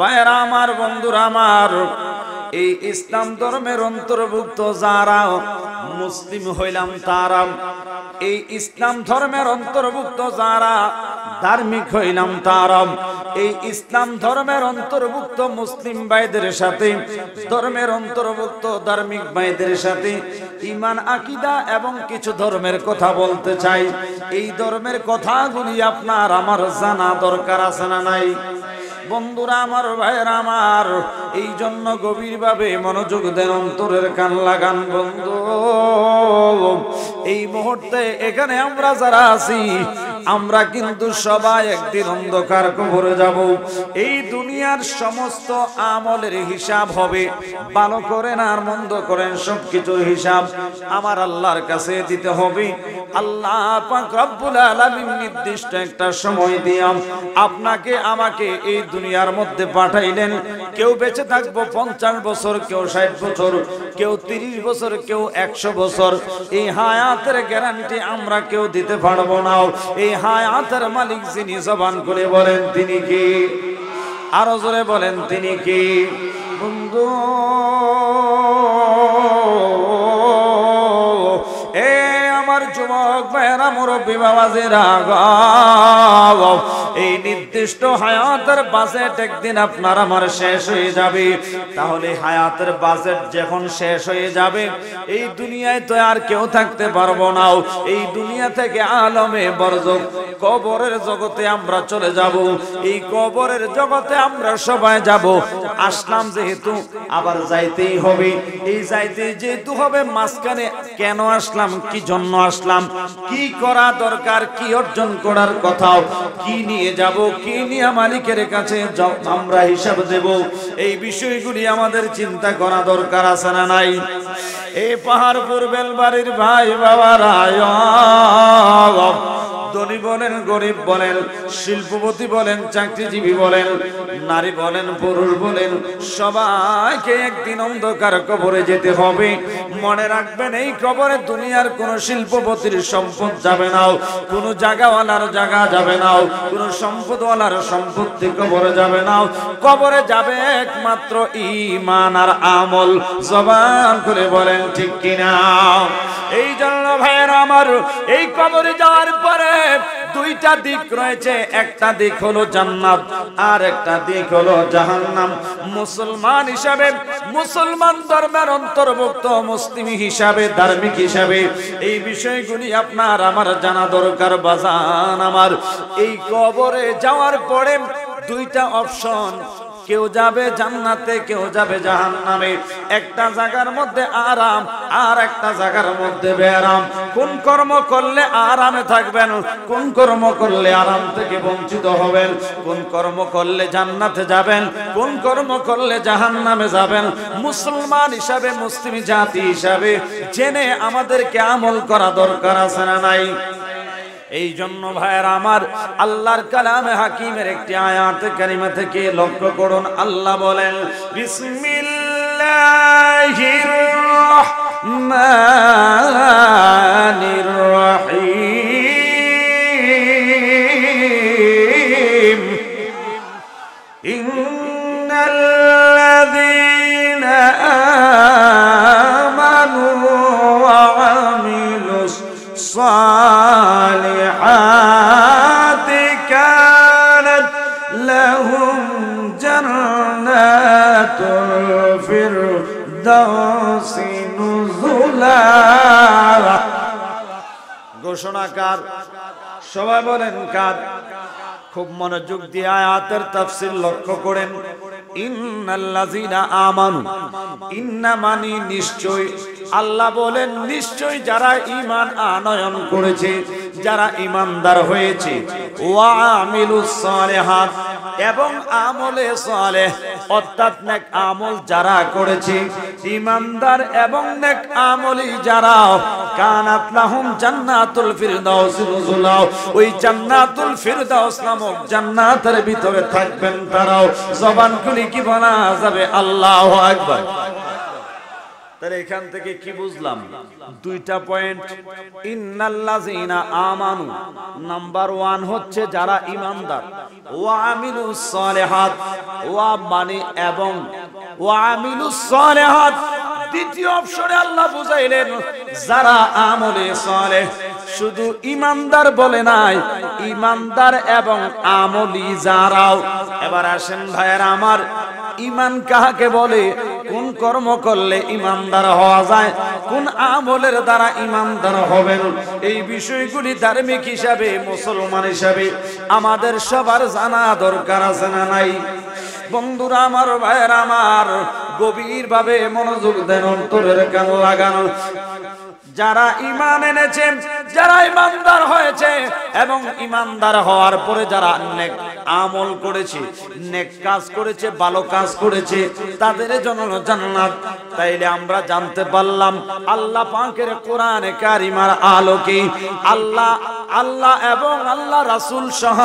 ভাইরা আমার বন্ধুরা আমার এই ইসলাম ধর্মের অন্তর্ভুক্ত যারা মুসলিম হইলাম তারা এই ইসলাম ধর্মের অন্তর্ভুক্ত যারা ধার্মিক হইলাম তারম এই ইসলাম ধর্মের অন্তর্ভুক্ত মুসলিম ভাইদের সাথে ধর্মের অন্তর্ভুক্ত ধার্মিক ভাইদের সাথে ইমান আকিদা এবং কিছু ধর্মের কথা বলতে চাই এই ধর্মের কথাগুলি আপনার আমার জানা দরকার আছে না নাই বন্ধুরা আমার ভাইয়ের আমার এই জন্য গভীরভাবে মনোযোগ দেন অন্তরের কান লাগান বন্ধু এই মুহূর্তে এখানে আমরা যারা আছি আমরা কিন্তু সবাই একদিন অন্ধকার কবরে যাব এই দুনিয়ার সমস্ত আমলের হিসাব হবে ভালো করেন আর মন্দ করেন সবকিছুর হিসাব আমার আল্লাহর কাছে দিতে হবে আল্লাহ পাক রব্বুল আলামিন নির্দিষ্ট একটা সময় দিয়াম আপনাকে আমাকে এই দুনিয়ার মধ্যে পাঠাইলেন কেউ বেঁচে থাকবো পঞ্চাশ বছর কেউ ষাট বছর কেউ তিরিশ বছর কেউ একশো বছর এই হায়াতের গ্যারান্টি আমরা কেউ দিতে পারবো না এই হায়াতের মালিক যিনি জবান করে বলেন তিনি কি আরো জোরে বলেন তিনি কি বন্ধু ভাইয়েরা মুরব্বী বাবা বাবাজেরা এই নির্দিষ্ট হায়াতের বাজেট একদিন আপনার আমার শেষ হয়ে যাবে তাহলে হায়াতের বাজেট যখন শেষ হয়ে যাবে এই দুনিয়ায় তো আর কেউ থাকতে পারবো না এই দুনিয়া থেকে আলমে বরজক কবরের জগতে আমরা চলে যাব এই কবরের জগতে আমরা সবাই যাব আসলাম যেহেতু আবার যাইতেই হবে এই যাইতে যেহেতু হবে মাঝখানে কেন আসলাম কি জন্য আসলাম কি করা দরকার কি অর্জন করার কথাও কি নিয়ে যাব কি নিয়ে মালিকের কাছে আমরা হিসাব দেব এই বিষয়গুলি আমাদের চিন্তা করা দরকার আছে না নাই এই পাহাড়পুর বেলবাড়ির ভাই রায় ধনী বলেন গরিব বলেন শিল্পপতি বলেন চাকরিজীবী বলেন নারী বলেন পুরুষ বলেন সবাইকে একদিন অন্ধকার কবরে যেতে হবে মনে রাখবেন এই কবরে দুনিয়ার কোন শিল্পপতির সম্পদ যাবে না কোনো জায়গাওয়ালার জায়গা যাবে না কোনো সম্পদওয়ালার সম্পত্তি কবরে যাবে না কবরে যাবে একমাত্র ইমান আর আমল জবান করে বলেন ঠিক কিনা এই জন্য ভাইয়ের আমার এই কবরে যাওয়ার পরে দুইটা দিক রয়েছে একটা দিক হলো জান্নাত আর একটা দিক হলো জাহান্নাম মুসলমান হিসাবে মুসলমান ধর্মের অন্তর্ভুক্ত মুসলিম হিসাবে ধার্মিক হিসাবে এই বিষয়গুলি আপনার আমার জানা দরকার বাজান আমার এই কবরে যাওয়ার পরে দুইটা অপশন কেউ যাবে জান্নাতে কেউ যাবে জাহান্নামে একটা জায়গার মধ্যে আরাম আর একটা জায়গার মধ্যে বেআরাম কোন কর্ম করলে আরামে থাকবেন কোন কর্ম করলে আরাম থেকে বঞ্চিত হবেন কোন কর্ম করলে জান্নাতে যাবেন কোন কর্ম করলে জাহান্নামে যাবেন মুসলমান হিসাবে মুসলিম জাতি হিসাবে জেনে আমাদেরকে আমল করা দরকার আছে না নাই এই জন্য ভাইয়ের আমার আল্লাহর কালামে হাকিমের একটি আয়াত কারিমা থেকে লক্ষ্য করুন আল্লাহ বলেন বিসমিল্লাহির রহমানির রহিম ঘোষণা কার সবাই বলেন কার খুব মনোযোগ দিয়ে আয়াতের তাফসিল লক্ষ্য করেন ইন্নাল্লাযীনা আমানু ইন্না মানি নিশ্চয় আল্লাহ বলেন নিশ্চয় যারা ইমান আনয়ন করেছে যারা ইমানদার হয়েছে এবং আমলে সালে অর্থাৎ নেক আমল যারা করেছে ইমানদার এবং নেক আমলি যারা কানাত লাহুম জান্নাতুল ফিরদাউস রুজুলাও ওই জান্নাতুল ফিরদাউস নামক জান্নাতের ভিতরে থাকবেন তারাও জবান খুলি কি বলা যাবে আল্লাহু আকবার তাহলে এখান থেকে কি বুঝলাম দুইটা পয়েন্ট ইন্নাল্লাযিনা আমানু নাম্বার ওয়ান হচ্ছে যারা ইমানদার ওয়া আমিলুস সালেহাত ওয়া মানে এবং ওয়া আমিলুস সালেহাত দ্বিতীয় অপশনে আল্লাহ বুঝাইলেন যারা আমলে সালেহ শুধু ইমানদার বলে নাই ইমানদার এবং আমলি যারাও এবার আসেন ভাইয়ের আমার ইমান কাহাকে বলে কোন কর্ম করলে ইমানদার হওয়া যায় কোন আমলের দ্বারা ইমানদার হবেন এই বিষয়গুলি ধার্মিক হিসাবে মুসলমান হিসাবে আমাদের সবার জানা দরকার আছে না নাই বন্ধুরা আমার ভাইয়ের আমার গভীরভাবে মনোযোগ দেন অন্তরের কান লাগানো যারা ইমান এনেছেন যারা ইমানদার হয়েছে এবং ইমানদার হওয়ার পরে যারা নেক আমল করেছে নেক কাজ করেছে ভালো কাজ করেছে তাদের জন্য জান্নাত তাইলে আমরা জানতে পারলাম আল্লাহ পাকের কোরআনে কারিমার আলোকে আল্লাহ আল্লাহ এবং আল্লাহ রাসূল সহ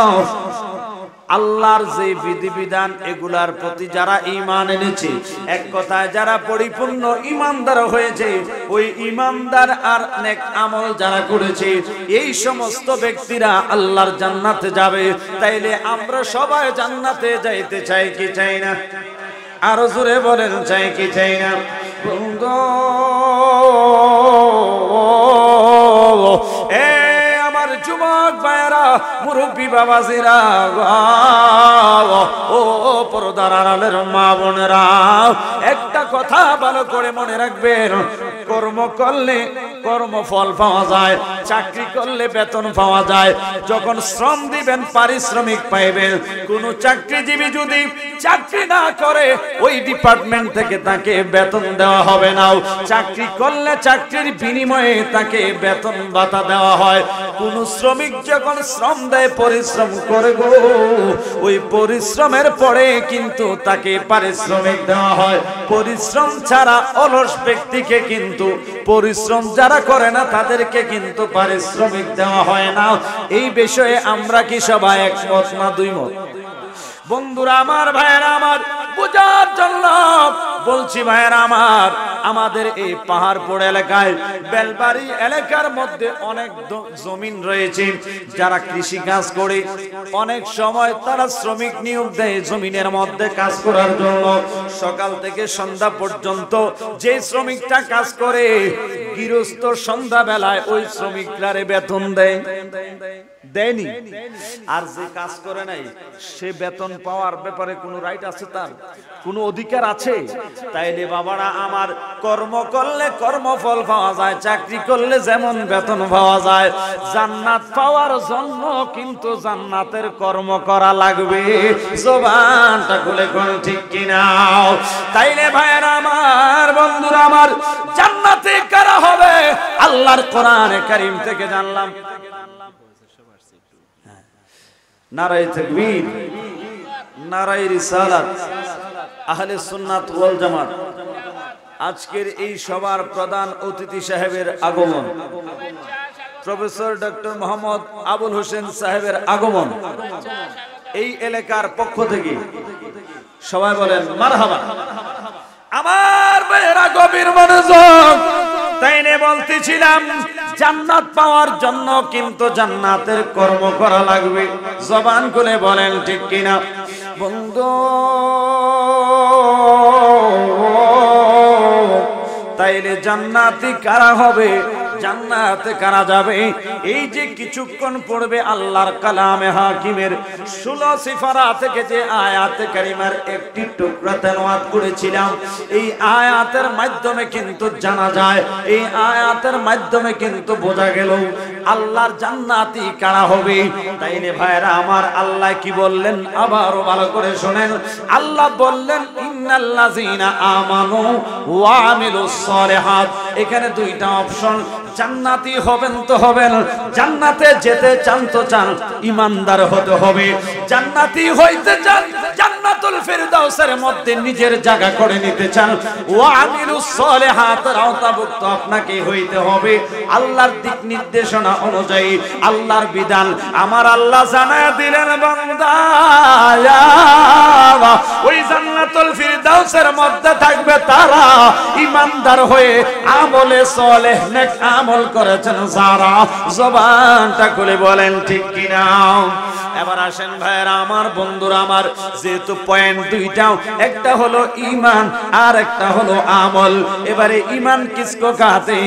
আল্লাহর যে বিধিবিধান এগুলার প্রতি যারা ইমান এনেছে এক কথায় যারা পরিপূর্ণ ইমানদার হয়েছে ওই ইমানদার আর অনেক আমল যারা করেছে এই সমস্ত ব্যক্তিরা আল্লাহর জান্নাতে যাবে তাইলে আমরা সবাই জান্নাতে যাইতে চাই কি চাই না আরো জোরে বলেন চাই কি চাই না মুরব্বী বাবা ও পরদার আড়ালের মা বোনেরা একটা কথা ভালো করে মনে রাখবেন কর্ম করলে কর্মফল পাওয়া যায় চাকরি করলে বেতন পাওয়া যায় যখন শ্রম দিবেন পারিশ্রমিক পাইবেন কোন চাকরিজীবী যদি চাকরি না করে ওই ডিপার্টমেন্ট থেকে তাকে বেতন দেওয়া হবে না চাকরি করলে চাকরির বিনিময়ে তাকে বেতন বাতা দেওয়া হয় কোন শ্রমিক যখন শ্রম দেয় রাস্তায় পরিশ্রম করে গো ওই পরিশ্রমের পরে কিন্তু তাকে পারিশ্রমিক দেওয়া হয় পরিশ্রম ছাড়া অলস ব্যক্তিকে কিন্তু পরিশ্রম যারা করে না তাদেরকে কিন্তু পারিশ্রমিক দেওয়া হয় না এই বিষয়ে আমরা কি সবাই একমত না দুই মত বন্ধুরা আমার ভাইয়েরা আমার বোঝার জন্য বলছি ভাইয়েরা আমার আমাদের এই পাহাড়পুর এলাকায় বেলবাড়ি এলাকার মধ্যে অনেক জমিন রয়েছে যারা কৃষি কাজ করে অনেক সময় তারা শ্রমিক নিয়োগ দেয় জমিনের মধ্যে কাজ করার জন্য সকাল থেকে সন্ধ্যা পর্যন্ত যে শ্রমিকটা কাজ করে গৃহস্থ সন্ধ্যাবেলায় ওই শ্রমিকরা বেতন দেয় দেয়নি আর যে কাজ করে নাই সে বেতন পাওয়ার ব্যাপারে কোনো রাইট আছে তার কোনো অধিকার আছে তাইলে বাবারা আমার কর্ম করলে কর্মফল পাওয়া যায় চাকরি করলে যেমন বেতন পাওয়া যায় জান্নাত পাওয়ার জন্য কিন্তু জান্নাতের কর্ম করা লাগবে জবানটা খুলে কোন ঠিক কিনা তাইলে ভাইয়ের আমার বন্ধুরা আমার জান্নাতে কারা হবে আল্লাহর কোরআনে কারিম থেকে জানলাম নারায় তকবীর নারায় রিসালাত আহলে সুন্নাত ওয়াল জামাত আজকের এই সবার প্রধান অতিথি সাহেবের আগমন প্রফেসর ডক্টর মোহাম্মদ আবুল হোসেন সাহেবের আগমন এই এলাকার পক্ষ থেকে সবাই বলেন মারহাবা আমার বেহরা গভীর মনোযোগ তাই বলতেছিলাম জান্নাত পাওয়ার জন্য কিন্তু জান্নাতের কর্ম করা লাগবে জবান করে বলেন ঠিক কিনা বন্ধু তাইলে জান্নাতি কারা হবে জান্নাতে কারা যাবে এই যে কিছুক্ষণ পড়বে আল্লাহর কালামে হাকিমের ষোলো সিফারা থেকে যে আয়াতে কারিমার একটি টুকরা তেলাওয়াত করেছিলাম এই আয়াতের মাধ্যমে কিন্তু জানা যায় এই আয়াতের মাধ্যমে কিন্তু বোঝা গেল আল্লাহর জান্নাতি কারা হবে তাইলে ভাইরা আমার আল্লাহ কি বললেন আবারও ভালো করে শোনেন আল্লাহ বললেন ইন্নাল্লাযীনা আমানু ওয়া আমিলুস সালিহাত এখানে দুইটা অপশন জান্নাতি হবেন তো হবেন জান্নাতে যেতে চান তো চান ইমানদার হতে হবে জান্নাতি হইতে চান জান্নাতুল ফেরদাউসের মধ্যে নিজের জায়গা করে নিতে চান ওয়া আমিলুস সলিহাতের আওতাভুক্ত আপনাকে হইতে হবে আল্লাহর দিক নির্দেশনা অনুযায়ী আল্লাহর বিধান আমার আল্লাহ জানায় দিলেন বান্দা ওই জান্নাতুল ফিরদাউসের মধ্যে থাকবে তারা ইমানদার হয়ে আমলে সলেহ নেক আম আমল করেছেন সারা জবানটা খুলে বলেন ঠিক কিনা এবার আসেন ভাইয়েরা আমার বন্ধুরা আমার যেহেতু পয়েন্ট দুইটাও একটা হলো ইমান আর একটা হলো আমল এবারে ইমান কিসক কাতে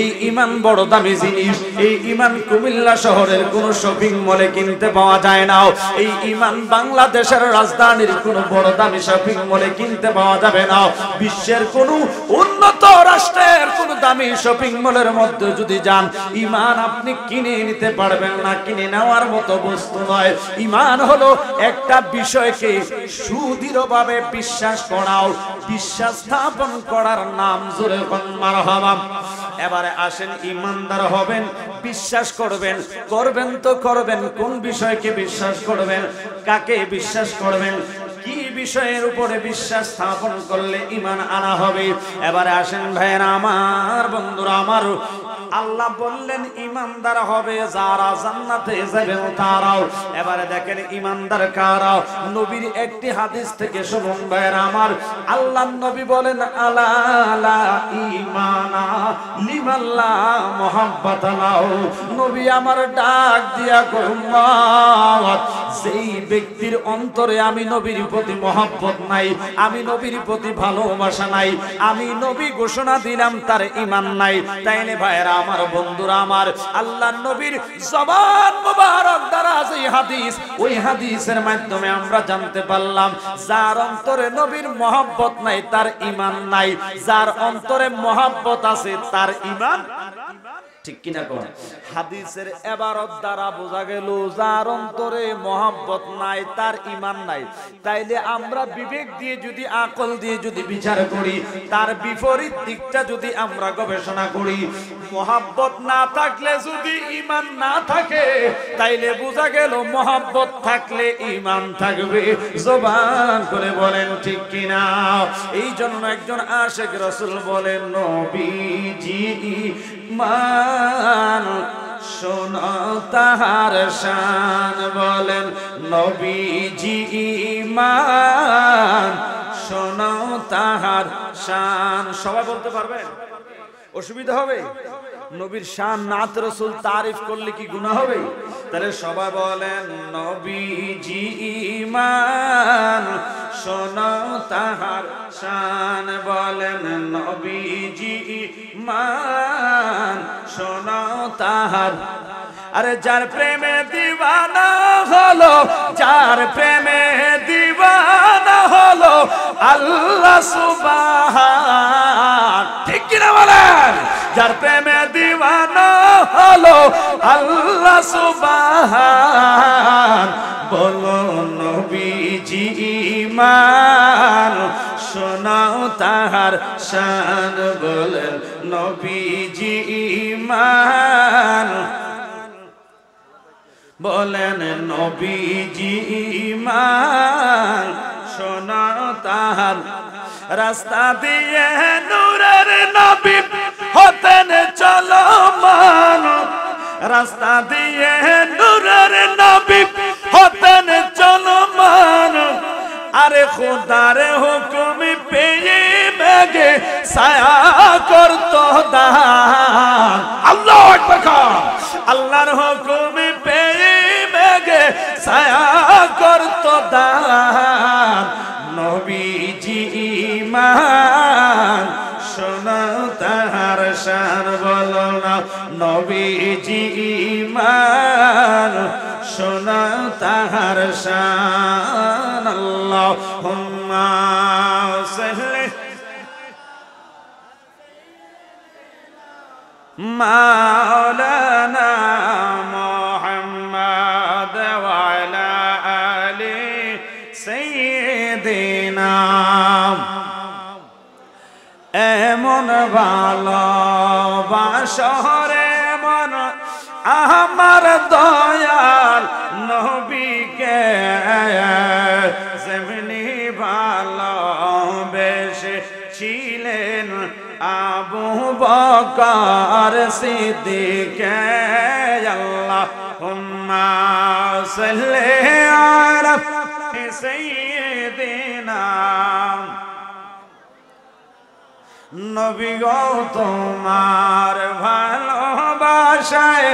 এই ইমান বড় দামি জিনিস এই ইমান কুমিল্লা শহরের কোন শপিং মলে কিনতে পাওয়া যায় না এই ইমান বাংলাদেশের রাজধানীর কোন বড় দামি শপিং মলে কিনতে পাওয়া যাবে না বিশ্বের কোন উন্নত রাষ্ট্রের কোন দামি শপিং মলের মধ্যে মধ্যে যদি যান ইমান আপনি কিনে নিতে পারবেন না কিনে নেওয়ার মতো বস্তু নয় ইমান হলো একটা বিষয়কে সুদৃঢ়ভাবে বিশ্বাস করাও বিশ্বাস স্থাপন করার নাম জোরে মারহাম এবারে আসেন ইমানদার হবেন বিশ্বাস করবেন করবেন তো করবেন কোন বিষয়কে বিশ্বাস করবেন কাকে বিশ্বাস করবেন কি বিষয়ের উপরে বিশ্বাস স্থাপন করলে ইমান আনা হবে এবারে আসেন ভাইয়ের আমার বন্ধুরা আমার আল্লাহ বললেন ইমানদার হবে যারা জান্নাতে যাবে তারাও এবারে দেখেন ইমানদার কারাও নবীর একটি হাদিস থেকে শুনুন ভাইয়ের আমার আল্লাহ নবী বলেন আলা আলা মোহাম্মত নবী আমার ডাক দিয়া করুন যেই ব্যক্তির অন্তরে আমি নবীর প্রতি মহাব্বত নাই আমি নবীর প্রতি ভালোবাসা নাই আমি নবী ঘোষণা দিলাম তার ইমান নাই তাইলে ভাইরা আমার বন্ধুরা আমার আল্লাহ নবীর জবান মুবারক দ্বারা যে হাদিস ওই হাদিসের মাধ্যমে আমরা জানতে পারলাম যার অন্তরে নবীর মহাব্বত নাই তার ইমান নাই যার অন্তরে মহাব্বত আছে তার ইমান ঠিক কিনা কোন হাদিসের এবারত দ্বারা বোঝা গেল যার অন্তরে মহাব্বত নাই তার ইমান নাই তাইলে আমরা বিবেক দিয়ে যদি আকল দিয়ে যদি বিচার করি তার বিপরীত দিকটা যদি আমরা গবেষণা করি মহাব্বত না থাকলে যদি ইমান না থাকে তাইলে বোঝা গেল মহাব্বত থাকলে ইমান থাকবে জবান করে বলেন ঠিক কিনা এই জন্য একজন আশেক রসুল বলেন নবীজি মান শোনো তাহার শান বলেন নবীজি ইমান শোনো তাহার শান সবাই বলতে পারবে অসুবিধা হবে নবীর শান নাত রসুল তারিফ করলে কি গুণা হবে তাহলে সবাই বলেন নবীজি ইমান শোনো তাহার শান বলেন নবীজি ইমান তাহার আরে যার প্রেমে দিবানা হলো যার প্রেমে দিবানা হলো আল্লাহ সুবাহান ঠিক কিনা বলেন যার প্রেমে দিবানা হলো আল্লাহ সুবাহান বলো নবীজি ইমান শোনাও তাহার শান বলেন নবীজি ইমান বলেন নবীজি ইমান শোনা তাহার রাস্তা দিয়ে নূরের নবী হতেন চলমান রাস্তা দিয়ে নূরের নবী হতেন চলমান আরে খোদারে হুকুম পেয়ে মেঘে সায়া কর তো দান আল্লাহ আল্লাহর হুকুমে পেয়ে মেঘে ছায়া করতো দান নবীজি ইমান শোনা তাহার সার বলো নবীজি শোনা তাহার مولانا محمد وعلى آل سيدنا امن بالو بشهر امن احمر ضيال نبي সরকার সিদ্দিকে আল্লাহ হুম্মা সাল্লি নবী গো তোমার ভালোবাসায়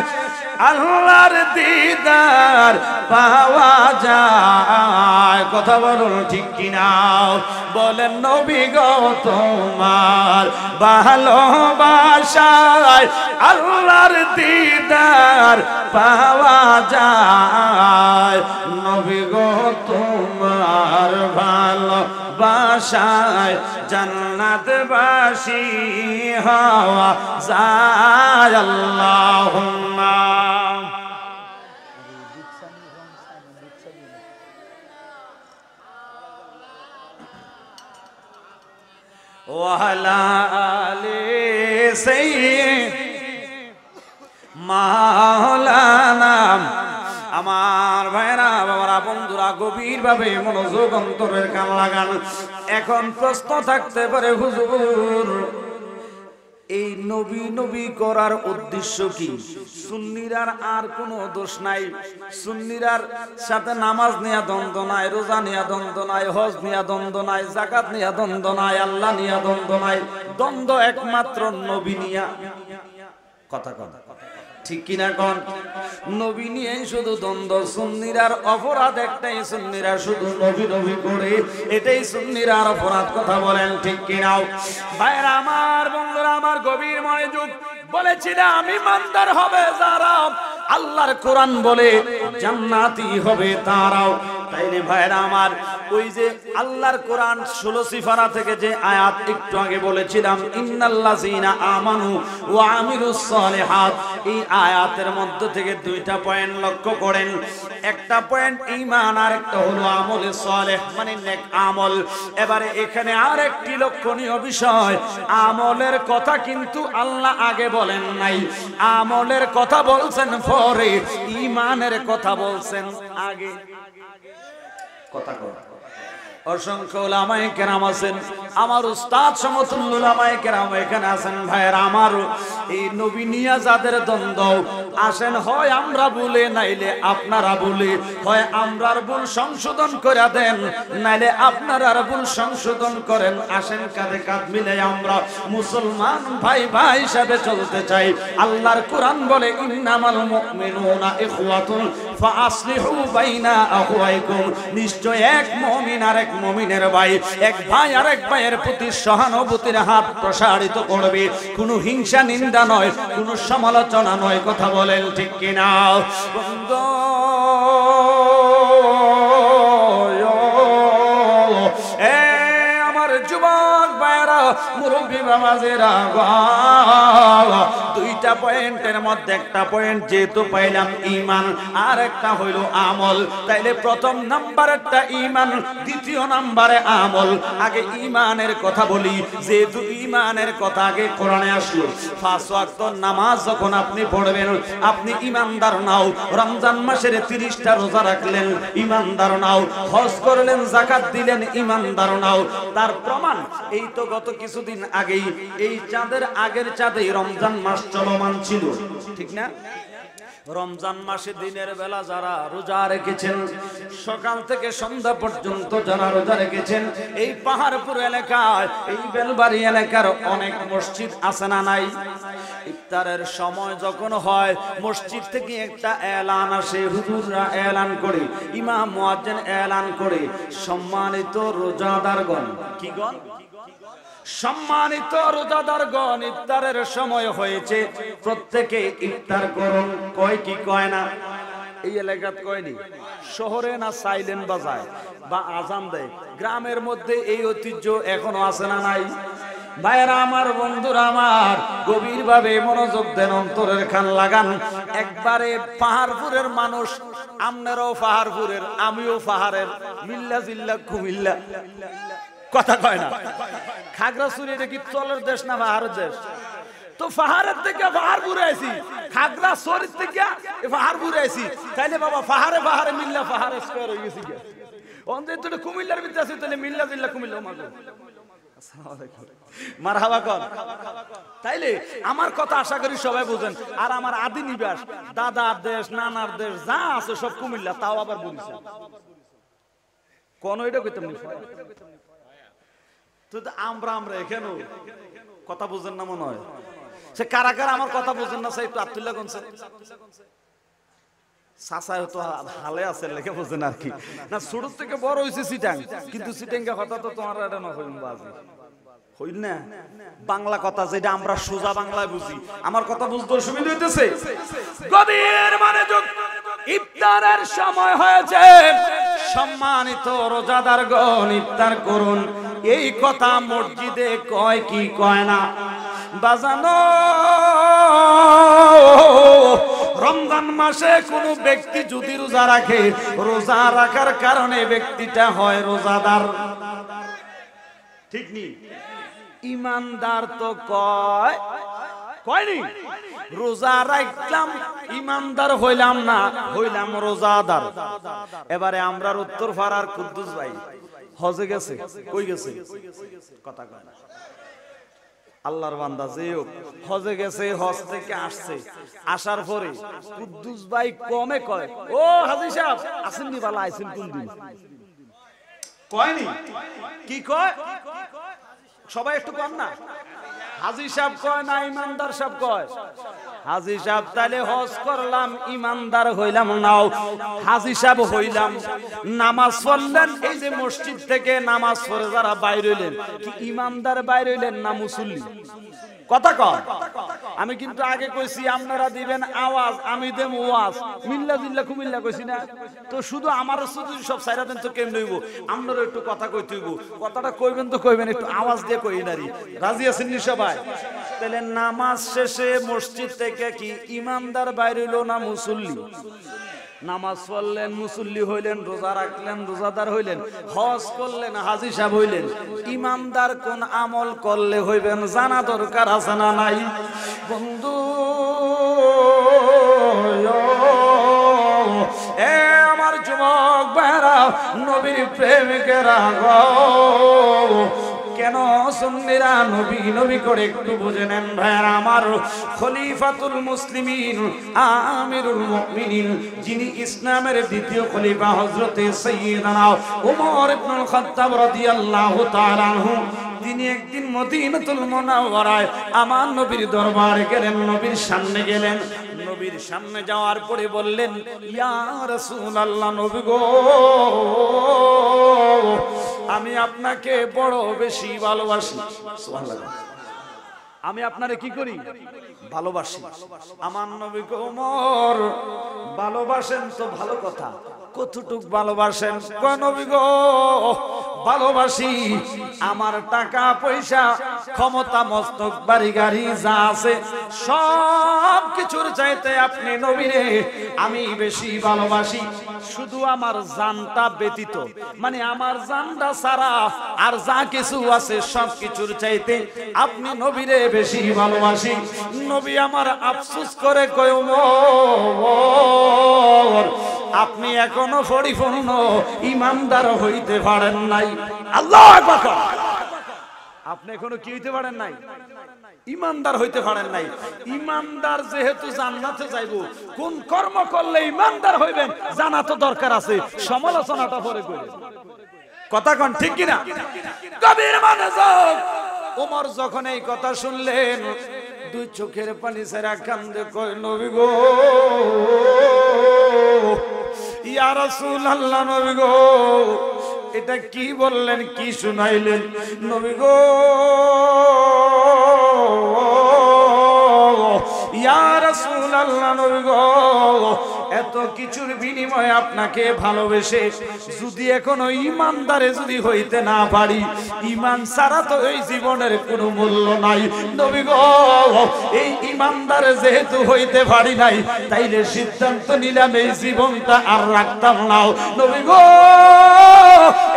আল্লাহর দিদার পাওয়া যায় কথা বলুন ঠিক কিনাও বলেন নবী গো তোমার ভালোবাসায় আল্লাহর দিদার পাওয়া যায় নবী গো তোমার ভালো ভালোবাসায় জান্নাত বাসি হওয়া যায় আল্লাহুম্মা ওয়ালা আলে সাইয়্যিদ মাওলানা আমার ভাইরা যারা বন্ধুরা গভীর ভাবে মনোযোগ অন্তরের কান লাগান এখন প্রশ্ন থাকতে পারে হুজুর এই নবী নবী করার উদ্দেশ্য কি সুন্নিরার আর কোন দোষ নাই সুন্নিরার সাথে নামাজ নেয়া দ্বন্দ্ব নাই রোজা নেয়া দ্বন্দ্ব নাই হজ নেয়া দ্বন্দ্ব নাই জাকাত নেয়া দ্বন্দ্ব নাই আল্লাহ নেয়া দ্বন্দ্ব নাই দ্বন্দ্ব একমাত্র নবী নিয়া কথা কথা ঠিক কিনা কন নবী নিয়ে শুধু দ্বন্দ্ব সুন্নিরার অপরাধ একটাই সুন্নিরা শুধু নবী নবী করে এটাই সুন্নিরার অপরাধ কথা বলেন ঠিক কিনাও ভাইরা আমার বন্ধুরা আমার গভীর মনোযোগ বলেছি না আমি মানদার হবে যারা আল্লাহর কোরআন বলে জান্নাতি হবে তারাও তাইলে ভাইরা আমার ওই যে আল্লাহর কোরআন ষোলো সিফারা থেকে যে আয়াত একটু আগে বলেছিলাম ইন্নাল্লাযিনা আমানু ওয়া আমিলুস হাত এই আয়াতের মধ্য থেকে দুইটা পয়েন্ট লক্ষ্য করেন একটা পয়েন্ট ইমান আর একটা হলো আমলে সালেহ মানে নেক আমল এবারে এখানে আর একটি লক্ষণীয় বিষয় আমলের কথা কিন্তু আল্লাহ আগে বলেন নাই আমলের কথা বলছেন পরে ইমানের কথা বলছেন আগে কথা কয় অসংখ্য ওলামায় কেরাম আছেন আমার উস্তাদ সমতুল্য ওলামায় কেরাম এখানে আছেন ভাইয়ের আমার এই নবী নিয়া যাদের দ্বন্দ্ব আসেন হয় আমরা বলে নাইলে আপনারা বলে হয় আমরার ভুল সংশোধন করে দেন নাইলে আপনারার ভুল সংশোধন করেন আসেন কাঁধে কাঁধ মিলে আমরা মুসলমান ভাই ভাই হিসাবে চলতে চাই আল্লাহর কোরআন বলে ইন্নামাল মুমিনুনা ইখওয়াতুন ফাআসলিহু বাইনা নিশ্চয় এক মুমিন আর এক মুমিনের ভাই এক ভাই আর এক ভাইয়ের প্রতি সহানুভূতির হাত প্রসারিত করবে কোনো হিংসা নিন্দা নয় কোনো সমালোচনা নয় কথা বলেন ঠিক কিনা আমার যুবক ভাইরা মুরব্বী বাবাজেরা দুইটা পয়েন্টের মধ্যে একটা পয়েন্ট যেহেতু পাইলাম ইমান আর একটা হইল আমল তাইলে প্রথম নাম্বারেরটা ইমান দ্বিতীয় নাম্বারে আমল আগে ইমানের কথা বলি যেহেতু ইমানের কথা আগে কোরআনে আসলো ফার্স্ট নামাজ যখন আপনি পড়বেন আপনি ইমানদার নাও রমজান মাসের তিরিশটা রোজা রাখলেন ইমানদার নাও হজ করলেন জাকাত দিলেন ইমানদার নাও তার প্রমাণ এই তো গত কিছুদিন আগেই এই চাঁদের আগের চাঁদেই রমজান মাস চলমান ছিল ঠিক না রমজান মাসে দিনের বেলা যারা রোজা রেখেছেন সকাল থেকে সন্ধ্যা পর্যন্ত যারা রোজা রেখেছেন এই পাহাড়পুর এলাকায় এই বেলবাড়ি এলাকার অনেক মসজিদ আছে না নাই ইফতারের সময় যখন হয় মসজিদ থেকে একটা এলান আসে হুজুররা এলান করে ইমাম মুয়াজ্জিন এলান করে সম্মানিত রোজাদারগণ গণ সম্মানিত গণ ইফতারের সময় হয়েছে প্রত্যেকে ইফতার করুন কয় কি কয় না এই এলাকাত কয়নি শহরে না সাইলেন বাজায় বা আজান দেয় গ্রামের মধ্যে এই ঐতিহ্য এখনো আছে না নাই ভাইরা আমার বন্ধুরা আমার গভীর ভাবে মনোযোগ দেন অন্তরের খান লাগান একবারে পাহাড়পুরের মানুষ আমনেরও পাহাড়পুরের আমিও পাহাড়ের মিল্লা জিল্লা কুমিল্লা কথা কয় না খাগড়াছড়ি এটা কি চলের দেশ না পাহাড়ের দেশ তো পাহাড়ের থেকে পাহাড় ঘুরে আছি খাগড়া শরীর থেকে পাহাড় ঘুরে আছি তাইলে বাবা পাহাড়ে পাহাড়ে মিল্লা পাহাড়ে স্কোয়ার হয়ে গেছি অন্তত তোটা কুমিল্লার ভিতরে আছে তাহলে মিল্লা জিল্লা কুমিল্লা মাগো মারহাবা কর তাইলে আমার কথা আশা করি সবাই বুঝেন আর আমার দেশ নানার দেশ যা আছে সব কুমিল্লা তাও আবার এটা কইতাম আমরা আমরা এখানে কথা বুঝেন না মনে হয় সে কারা কারা আমার কথা বুঝেন না সাহেব আবদুল্লাহ থেকে বাংলা কথা যেটা আমরা সোজা বাংলায় বুঝি আমার কথা বুঝতে অসুবিধা হইতেছে মানে ইফতারের সময় হয়েছে সম্মানিত রোজাদারগণ ইফতার করুন এই কথা মসজিদে কয় কি কয় না বাজানো রমজান মাসে কোনো ব্যক্তি যদি রোজা রাখে রোজা রাখার কারণে ব্যক্তিটা হয় রোজাদার ঠিক নি ইমানদার তো কয় কয়নি রোজা রাখলাম ইমানদার হইলাম না হইলাম রোজাদার এবারে আমরার উত্তর ফারার কুদ্দুস ভাই হজে গেছে কই গেছে কথা কয় না আল্লাহর বান্দা যে হোক হজে গেছে হজ থেকে আসছে আসার পরে কুদ্দুস ভাই কমে কয় ও হাজি সাহেব আসেন নি বালা আইছেন কোন দিন কয়নি কি কয় সবাই একটু কম না হাজি সাহেব কয় না ইমানদার সাহেব কয় হাজি সাহেব তাহলে হজ করলাম ইমানদার হইলাম নাও হাজি সাহেব হইলাম নামাজ পড়লেন এই যে মসজিদ থেকে নামাজ পড়ে যারা বাইর হইলেন কি ইমানদার বাইর হইলেন না মুসল্লি কথা কর আমি কিন্তু আগে কইছি আপনারা দিবেন আওয়াজ আমি দেব ওয়াজ মিল্লা জিল্লা কুমিল্লা কইছি না তো শুধু আমার শুধু সব সাইরা দেন তো কেন হইব আপনারা একটু কথা কইতে হইব কথাটা কইবেন তো কইবেন একটু আওয়াজ দিয়ে কই নারী রাজি আছেন নি সবাই তাহলে নামাজ শেষে মসজিদ থেকে থেকে কি ইমানদার বাইরেল না মুসল্লি নামাজ পড়লেন মুসল্লি হইলেন রোজা রাখলেন রোজাদার হইলেন হজ করলেন হাজি সাহেব হইলেন ইমানদার কোন আমল করলে হইবেন জানা দরকার আছে না নাই বন্ধু এ আমার যুবক বেড়া নবীর প্রেমিকেরা গো কেন সুন্নিরা নবী নবী করে একটু বুঝে নেন ভাইয়ার আমার খলিফাতুল মুসলিম আমিরুল মুমিনিন যিনি ইসলামের দ্বিতীয় খলিফা হজরতে সৈয়দানা উমর ইবনুল খাত্তাব রাদিয়াল্লাহু তাআলা তিনি একদিন মদিনাতুল মুনাওয়ারায় আমার নবীর দরবারে গেলেন নবীর সামনে গেলেন নবীর সামনে যাওয়ার পরে বললেন ইয়া রাসূলুল্লাহ নবী গো আমি আপনাকে বড় বেশি ভালোবাসি আমি আপনারে কি করি ভালোবাসি আমার নবী কোমর ভালোবাসেন তো ভালো কথা কতটুক ভালোবাসেন নবী গো ভালোবাসি আমার টাকা পয়সা ক্ষমতা মস্তক বাড়ি গাড়ি যা আছে সব কিছুর চাইতে আপনি নবীরে আমি বেশি ভালোবাসি শুধু আমার জানটা ব্যতীত মানে আমার জানটা সারা আর যা কিছু আছে সব কিছুর চাইতে আপনি নবীরে বেশি ভালোবাসি নবী আমার আফসুস করে কয় আপনি এখনো পরিপূর্ণ ইমানদার হইতে পারেন নাই আপনি এখনো কি হইতে পারেন নাই ইমানদার হইতে পারেন নাই ইমানদার যেহেতু জান্নাতে যাইব কোন কর্ম করলে ইমানদার হইবেন জানা তো দরকার আছে সমালোচনাটা পরে করে কথা কন ঠিক কিনা কবির মানে ওমর যখন এই কথা শুনলেন দুই চোখের পানি সেরা কান্দে কয় নবী গো ইয়া রাসূল আল্লাহ নবী গো এটা কি বললেন কি শুনাইলেন নবী গো ইয়া রাসূলুল্লাহ নবী গো কিছুর বিনিময়ে আপনাকে ভালোবেসে যদি এখনো ইমানদারে যদি হইতে না পারি ইমান ছাড়া তো এই জীবনের কোনো মূল্য নাই নবী গো এই ইমানদারে যেহেতু হইতে পারি নাই তাইলে সিদ্ধান্ত নিলাম এই জীবনটা আর রাখতাম নাও নবী গো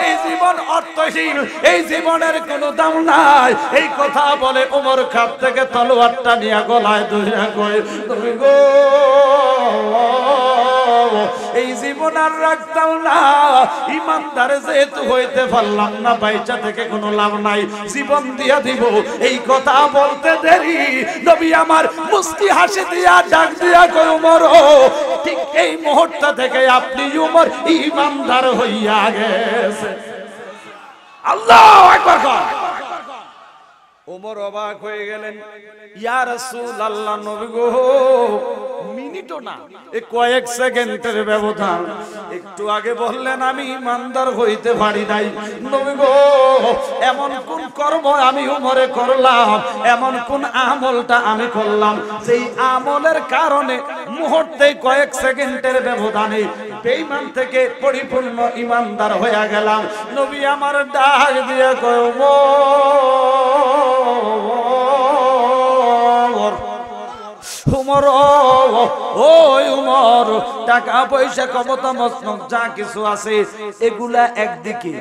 এই জীবন অর্থহীন এই জীবনের কোনো দাম নাই এই কথা বলে ওমর খাত থেকে তলোয়ারটা নিয়ে গলায় ধরে গো নবী গো এই জীবন আর রাখতাম না ইমানদার যেহেতু হইতে পারলাম না বাইচা থেকে কোনো লাভ নাই জীবন দিয়া দিব এই কথা বলতে দেরি নবী আমার মুস্তি হাসি দিয়া ডাক দিয়া কই উমর ঠিক এই মুহূর্ত থেকে আপনি উমর ইমানদার হইয়া গেছে আল্লাহ একবার কর ওমর অবাক হয়ে গেলেন ইয়ার রাসূল আল্লাহ নবী গো মিনিটও না এ কয়েক সেকেন্ডের ব্যবধান একটু আগে বললেন আমি ইমানদার হইতে পারি নাই নবী গো এমন কোন কর্ম আমি উমরে করলাম এমন কোন আমলটা আমি করলাম সেই আমলের কারণে মুহূর্তে কয়েক সেকেন্ডের ব্যবধানে বেঈমান থেকে পরিপূর্ণ ইমানদার হয়ে গেলাম নবী আমার ডাক দিয়ে কয় ওমর উমর ওই উমর টাকা পয়সা ক্ষমতা মসনক যা কিছু আছে এগুলা একদিকে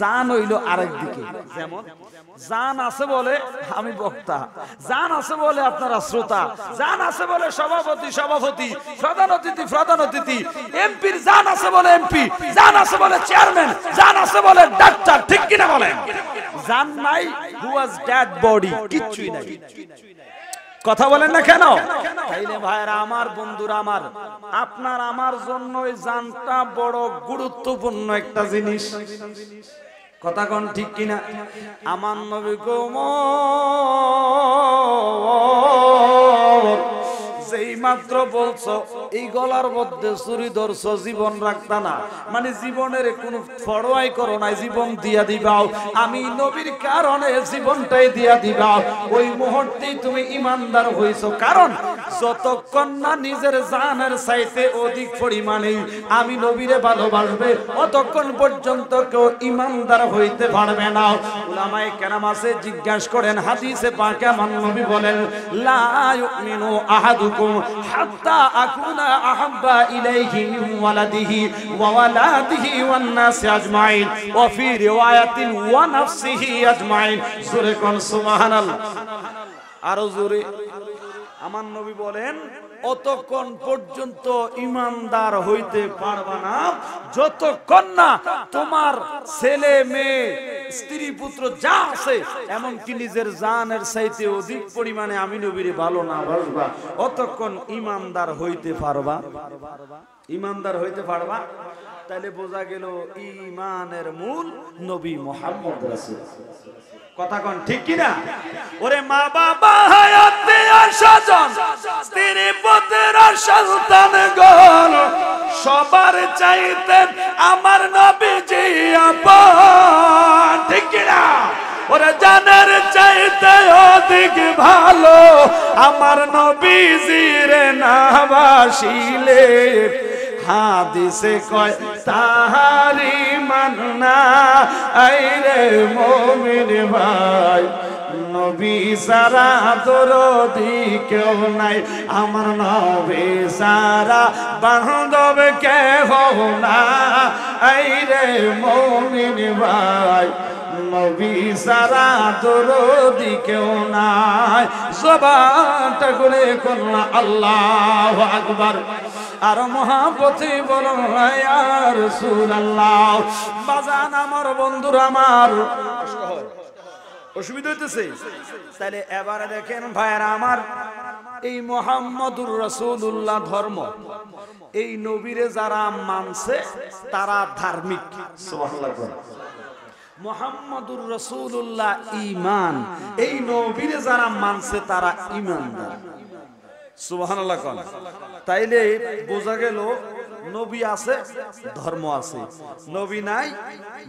জান হইল আরেকদিকে যেমন জান আছে বলে আমি বক্তা জান আছে বলে আপনারা শ্রোতা জান আছে বলে সভাপতি সভাপতি প্রধান অতিথি প্রধান অতিথি এমপির জান আছে বলে এমপি জান আছে বলে চেয়ারম্যান জান আছে বলে ডাক্তার ঠিক কিনা বলেন জান নাই হু ওয়াজ ড্যাড বডি কিছুই নাই কথা বলেন না কেন তাইলে ভাইরা আমার বন্ধুরা আমার আপনার আমার জন্য জানটা বড় গুরুত্বপূর্ণ একটা জিনিস কথা কন ঠিক কিনা আমার নবী গোম মাত্র বলছো এই গলার মধ্যে চুরি ধরছো জীবন রাখতা না মানে জীবনের কোন ফরোয়াই করো নাই জীবন দিয়া দিবাও আমি নবীর কারণে জীবনটাই দিয়া দিবাও ওই মুহূর্তেই তুমি ইমানদার হইছো কারণ যতক্ষণ না নিজের জানের চাইতে অধিক পরিমাণে আমি নবীরে ভালোবাসবে অতক্ষণ পর্যন্ত কেউ ইমানদার হইতে পারবে না ওলামায় কেরামাসে জিজ্ঞাসা করেন হাদিসে পাকে আমার নবী বলেন লা ইউমিনু আহাদুকুম হাত্তা আকুনা আহাব্বা ইলাইহি ওয়ালাদিহি ওয়া ওয়ালাদিহি ওয়ান নাস আজমাইন ওয়া ফি রিওয়ায়াতিন ওয়া নাফসিহি আজমাইন জোরে কোন সুবহানাল্লাহ আরো জোরে আমার নবী বলেন অতক্ষণ পর্যন্ত ইমানদার হইতে পারবা না যতক্ষণ না তোমার ছেলে মেয়ে স্ত্রী পুত্র যা আছে এমনকি নিজের জানের চাইতে অধিক পরিমাণে আমি নবীর ভালো না বাসবা অতক্ষণ ইমানদার হইতে পারবা ইমানদার হইতে পারবা তাহলে বোঝা গেল ইমানের মূল নবী মোহাম্মদ রাসূল কথা কন ঠিক কিনা ওরে মা বাবা হায়াতে স্বজন স্ত্রী পুত্র সন্তান গণ সবার চাইতে আমার নবীজি আপন ঠিক কিনা ওরে জানার চাইতে অধিক ভালো আমার নবীজির নাবাসিলে হাদিসে কয় তাহারি মান্না আইরে মমিন ভাই নবী সারা দরদি কেউ নাই আমার নবী সারা বান্ধব কেহ না আইরে মমিন ভাই নবী সারা দরদি কেউ নাই সবাটা করে করলা আল্লাহ আকবার আর মহাপতি বল আর হ্যাঁ, সুর আল্লাহ বাজান আমার বন্ধুর আমার অসুবিধা হইতেছে তাহলে এবারে দেখেন ভাইয়েরা আমার এই মোহাম্মদুর রসুল্লাহ ধর্ম এই নবীরে যারা মানছে তারা ধার্মিক মোহাম্মদুর রসুল্লাহ ইমান এই নবীরে যারা মানছে তারা ইমানদার সুবহানাল্লাহ কল তাইলে বোঝা গেল নবী আছে ধর্ম আছে নবী নাই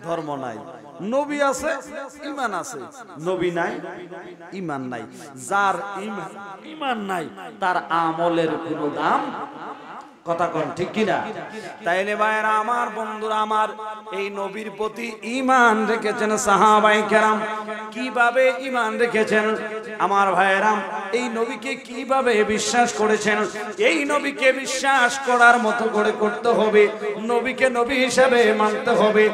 ধর্ম নাই নবী আছে ইমান আছে নবী নাই ইমান নাই যার ইমান ইমান নাই তার আমলের কোনো দাম কথা কন ঠিক কিনা তাইলে ভাইরা আমার বন্ধুরা আমার এই নবীর প্রতি ইমান রেখেছেন সাহাবাই কেরাম কিভাবে ইমান রেখেছেন আমার ভাইয়েরাম এই নবীকে কিভাবে বিশ্বাস করেছেন এই নবীকে বিশ্বাস করার মতো করে করতে হবে নবীকে নবী হিসাবে মানতে হবে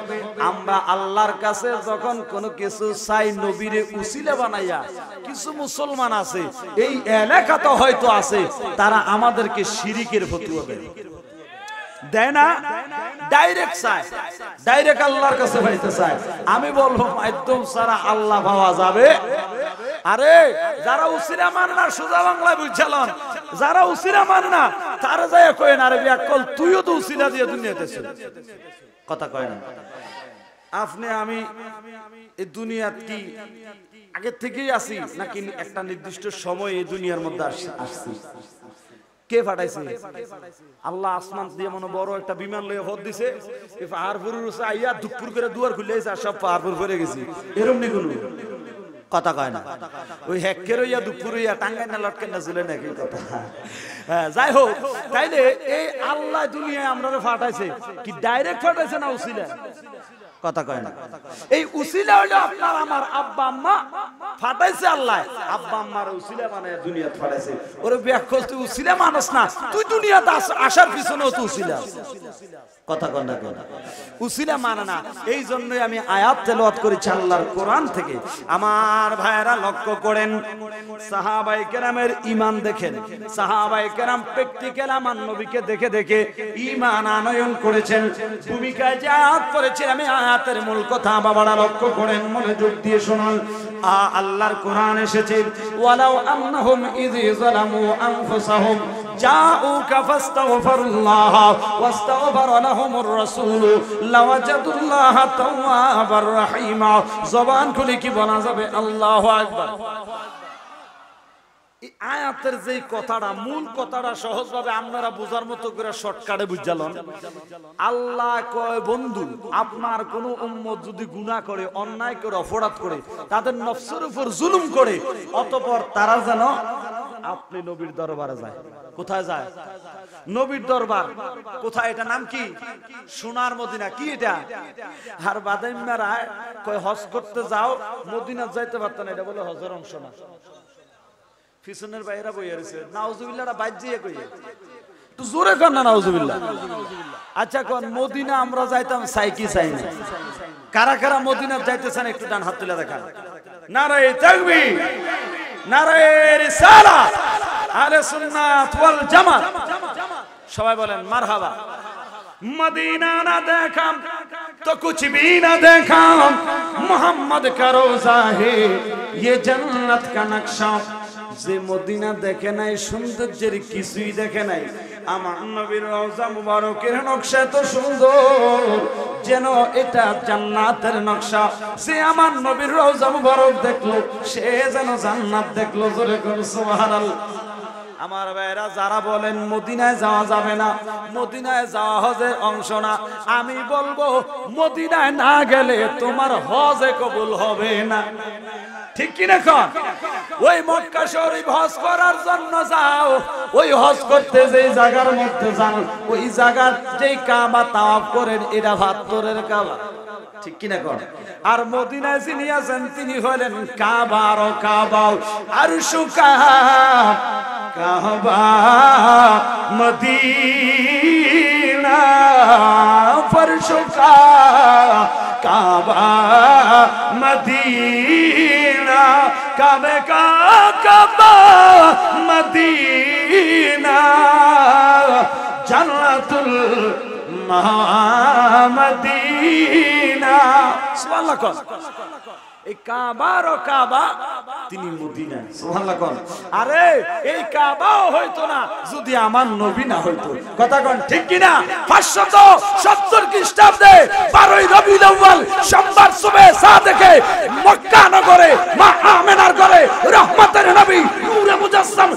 আমরা আল্লাহর কাছে যখন কোনো কিছু চাই নবীর উসিলে বানাইয়া কিছু মুসলমান আছে এই এলাকা তো হয়তো আছে তারা আমাদেরকে শিরিকের ফতুয়া দেয় আমি বলবো মাধ্যম সারা আল্লাহ পাওয়া যাবে আরে যারা উসিরা মান না সোজা বাংলায় বুঝছিল যারা উসিরা মান না তারা যাই কয় আরে ব্যাকল তুইও তো উসিরা দিয়ে দুনিয়াতে ছিল কথা কয় না আপনি আমি এই দুনিয়া কি আগে থেকেই আসি নাকি একটা নির্দিষ্ট সময় এই দুনিয়ার মধ্যে আসছি কে ফাটাইছে আল্লাহ আসমান দিয়ে মনে বড় একটা বিমান লয়ে হদ দিছে পাহাড়পুর আইয়া দুপুর করে দুয়ার খুলে আর সব পাহাড়পুর ভরে গেছি এরম নি কোনো কথা কয় না ওই হ্যাকের ইয়া দুপুর ইয়া টাঙ্গাই না লটকে না ঝুলে নাকি কথা হ্যাঁ, যাই হোক তাইলে এই আল্লাহ দুনিয়ায় আমরা ফাটাইছে কি ডাইরেক্ট ফাটাইছে না উসিলা কথা কয় না এই উসিলা হলো আপনার আমার আব্বা আম্মা ফাটাইছে আল্লাহ আব্বা আম্মার উসিলা মানে দুনিয়াতে ফাটাইছে ওরে ব্যাকল তুই উসিলা মানুষ না তুই দুনিয়াতে আসার পিছনে তুই উসিলা কথা কয় না কথা উসিলা মানে না এই জন্যই আমি আয়াত তেলাওয়াত করেছি আল্লাহর কোরআন থেকে আমার ভাইরা লক্ষ্য করেন সাহাবাই কেরামের ঈমান দেখেন সাহাবাই কেরাম প্র্যাকটিক্যাল আমার নবীকে দেখে দেখে ঈমান আনয়ন করেছেন ভূমিকায় যে আয়াত করেছেন আমি আয়াত রাতের মূল কথা বাবারা লক্ষ্য করেন মনোযোগ দিয়ে শোনান আ আল্লাহর কোরআন এসেছে ওয়ালাউ আন্নাহুম ইযি যালামু আনফুসাহুম জবান খুলে কি বলা যাবে আল্লাহ আকবর আয়াতের যে কথাটা মূল কথাটা সহজ ভাবে আপনারা বোঝার মতো করে শর্টকাটে বুঝালন আল্লাহ কয় বন্ধু আপনার কোন উম্মত যদি গুণা করে অন্যায় করে অপরাধ করে তাদের নফসের উপর জুলুম করে অতপর তারা যেন আপনি নবীর দরবারে যায় কোথায় যায় নবীর দরবার কোথায় এটা নাম কি সোনার মদিনা কি এটা আর বাদাইমারা কয় হজ করতে যাও মদিনা যাইতে পারতো না এটা বলে হজের অংশ না পিছনের বাইরা বইয়া রয়েছে নাউজুবিল্লাহরা বাদ দিয়ে কইয়া একটু জোরে কর না নাউজুবিল্লাহ আচ্ছা কোন মদিনা আমরা যাইতাম সাইকি সাইন কারা কারা মদিনা যাইতেছেন একটু ডান হাত তুলে দেখান নারায়ে তাকবি নারায়ে রিসালা আহলে সুন্নাত ওয়াল জামাত সবাই বলেন মারহাবা মদিনা না দেখাম তো کچھ بھی না দেখাম মোহাম্মদ کا روزہ ہے یہ جنت کا نقشہ যে মদিনা দেখে নাই সৌন্দর্যের কিছুই দেখে নাই আমার নবীর রওজা মুবারকের নকশা এত সুন্দর যেন এটা জান্নাতের নকশা সে আমার নবীর রওজা মুবারক দেখলো সে যেন জান্নাত দেখলো জোরে করে সুবহানাল্লাহ আমার ভাইরা যারা বলেন মদিনায় যাওয়া যাবে না মদিনায় যাওয়া হজের অংশ না আমি বলবো মদিনায় না গেলে তোমার হজে কবুল হবে না ঠিক কিনা কন ওই মক্কা শরীফ হজ করার জন্য যাও ওই হজ করতে যেই জায়গার মধ্যে যান ওই জায়গার যেই কাবা তাওয়াফ করেন এটা ভাত্তরের কাবা ঠিক কিনা কর আর মদিনায় যিনি আছেন তিনি হলেন কাবার কাবাও আর সুকা কাবা মদিনা ফরশুকা কাবা মদিনা কাবে কা কাবা মদিনা জান্নাতুল মহামদিনা সুবহানাল্লাহ এই কাবার কাবা তিনি সুবহানাল্লাহ কোন আরে এই কাবাও হইতো না যদি আমার নবী না হইতো কথা কোন ঠিক কি না 570 খ্রিস্টাব্দে 12 রবিউল আউয়াল সোমবার সুবে মক্কা নগরে ঘরে রহমতের নবী নূরে মুজাসসাম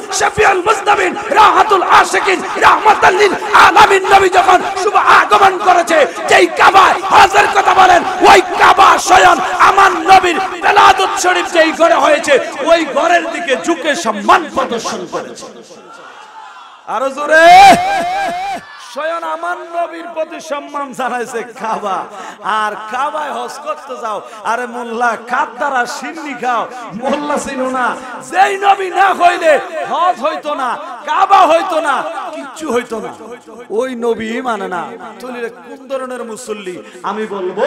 রাহাতুল আশিকিন রাহমাতাল লিল আলামিন নবী যখন শুভ আগমন করেছে যেই কাবায় হাজার কথা বলেন ওই কাবা স্বয়ং আমার নবী নবীর তেলাদত শরীফ যেই ঘরে হয়েছে ওই ঘরের দিকে ঝুঁকে সম্মান প্রদর্শন করেছে আরো জোরে স্বয়ং আমার নবীর প্রতি সম্মান জানাইছে কাবা আর কাবায় হজ করতে যাও আরে মোল্লা কাপ দ্বারা সিন্নি খাও মোল্লা ছিল না যেই নবী না হইলে হজ হইতো না কাবা হইতো না কিচ্ছু হইতো না ওই নবী মানে না তুলিলে কোন ধরনের মুসল্লি আমি বলবো